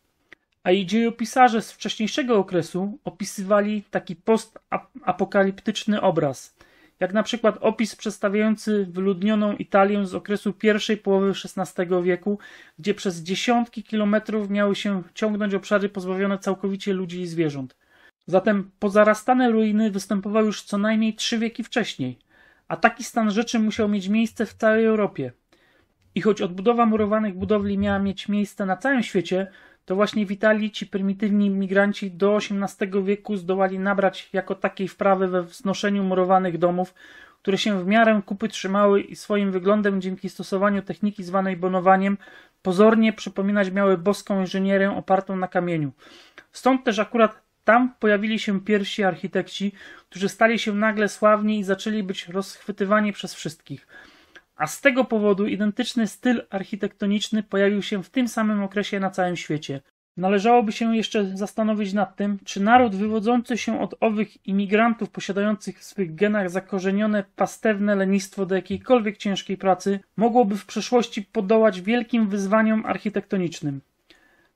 Speaker 1: A i dziejopisarze z wcześniejszego okresu opisywali taki postapokaliptyczny obraz, jak na przykład opis przedstawiający wyludnioną Italię z okresu pierwszej połowy XVI wieku, gdzie przez dziesiątki kilometrów miały się ciągnąć obszary pozbawione całkowicie ludzi i zwierząt. Zatem pozarastane ruiny występowały już co najmniej trzy wieki wcześniej, a taki stan rzeczy musiał mieć miejsce w całej Europie. I choć odbudowa murowanych budowli miała mieć miejsce na całym świecie, to właśnie w Italii ci prymitywni migranci do XVIII wieku zdołali nabrać jako takiej wprawy we wznoszeniu murowanych domów, które się w miarę kupy trzymały i swoim wyglądem dzięki stosowaniu techniki zwanej bonowaniem pozornie przypominać miały boską inżynierię opartą na kamieniu. Stąd też akurat tam pojawili się pierwsi architekci, którzy stali się nagle sławni i zaczęli być rozchwytywani przez wszystkich – a z tego powodu identyczny styl architektoniczny pojawił się w tym samym okresie na całym świecie. Należałoby się jeszcze zastanowić nad tym, czy naród wywodzący się od owych imigrantów posiadających w swych genach zakorzenione pastewne lenistwo do jakiejkolwiek ciężkiej pracy mogłoby w przeszłości podołać wielkim wyzwaniom architektonicznym.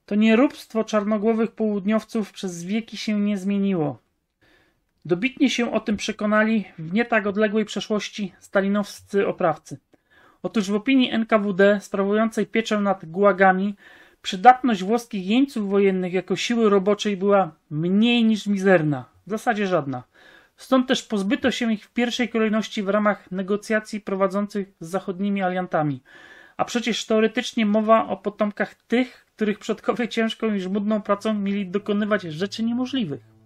Speaker 1: To nieróbstwo czarnogłowych południowców przez wieki się nie zmieniło. Dobitnie się o tym przekonali w nie tak odległej przeszłości stalinowscy oprawcy. Otóż w opinii NKWD sprawującej pieczę nad gułagami przydatność włoskich jeńców wojennych jako siły roboczej była mniej niż mizerna, w zasadzie żadna. Stąd też pozbyto się ich w pierwszej kolejności w ramach negocjacji prowadzących z zachodnimi aliantami. A przecież teoretycznie mowa o potomkach tych, których przodkowie ciężką i żmudną pracą mieli dokonywać rzeczy niemożliwych.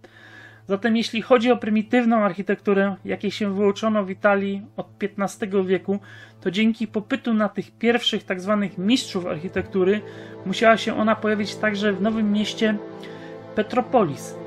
Speaker 1: Zatem jeśli chodzi o prymitywną architekturę, jakiej się wyuczono w Italii od XV wieku, to dzięki popytu na tych pierwszych tzw. Tak mistrzów architektury musiała się ona pojawić także w nowym mieście Petropolis,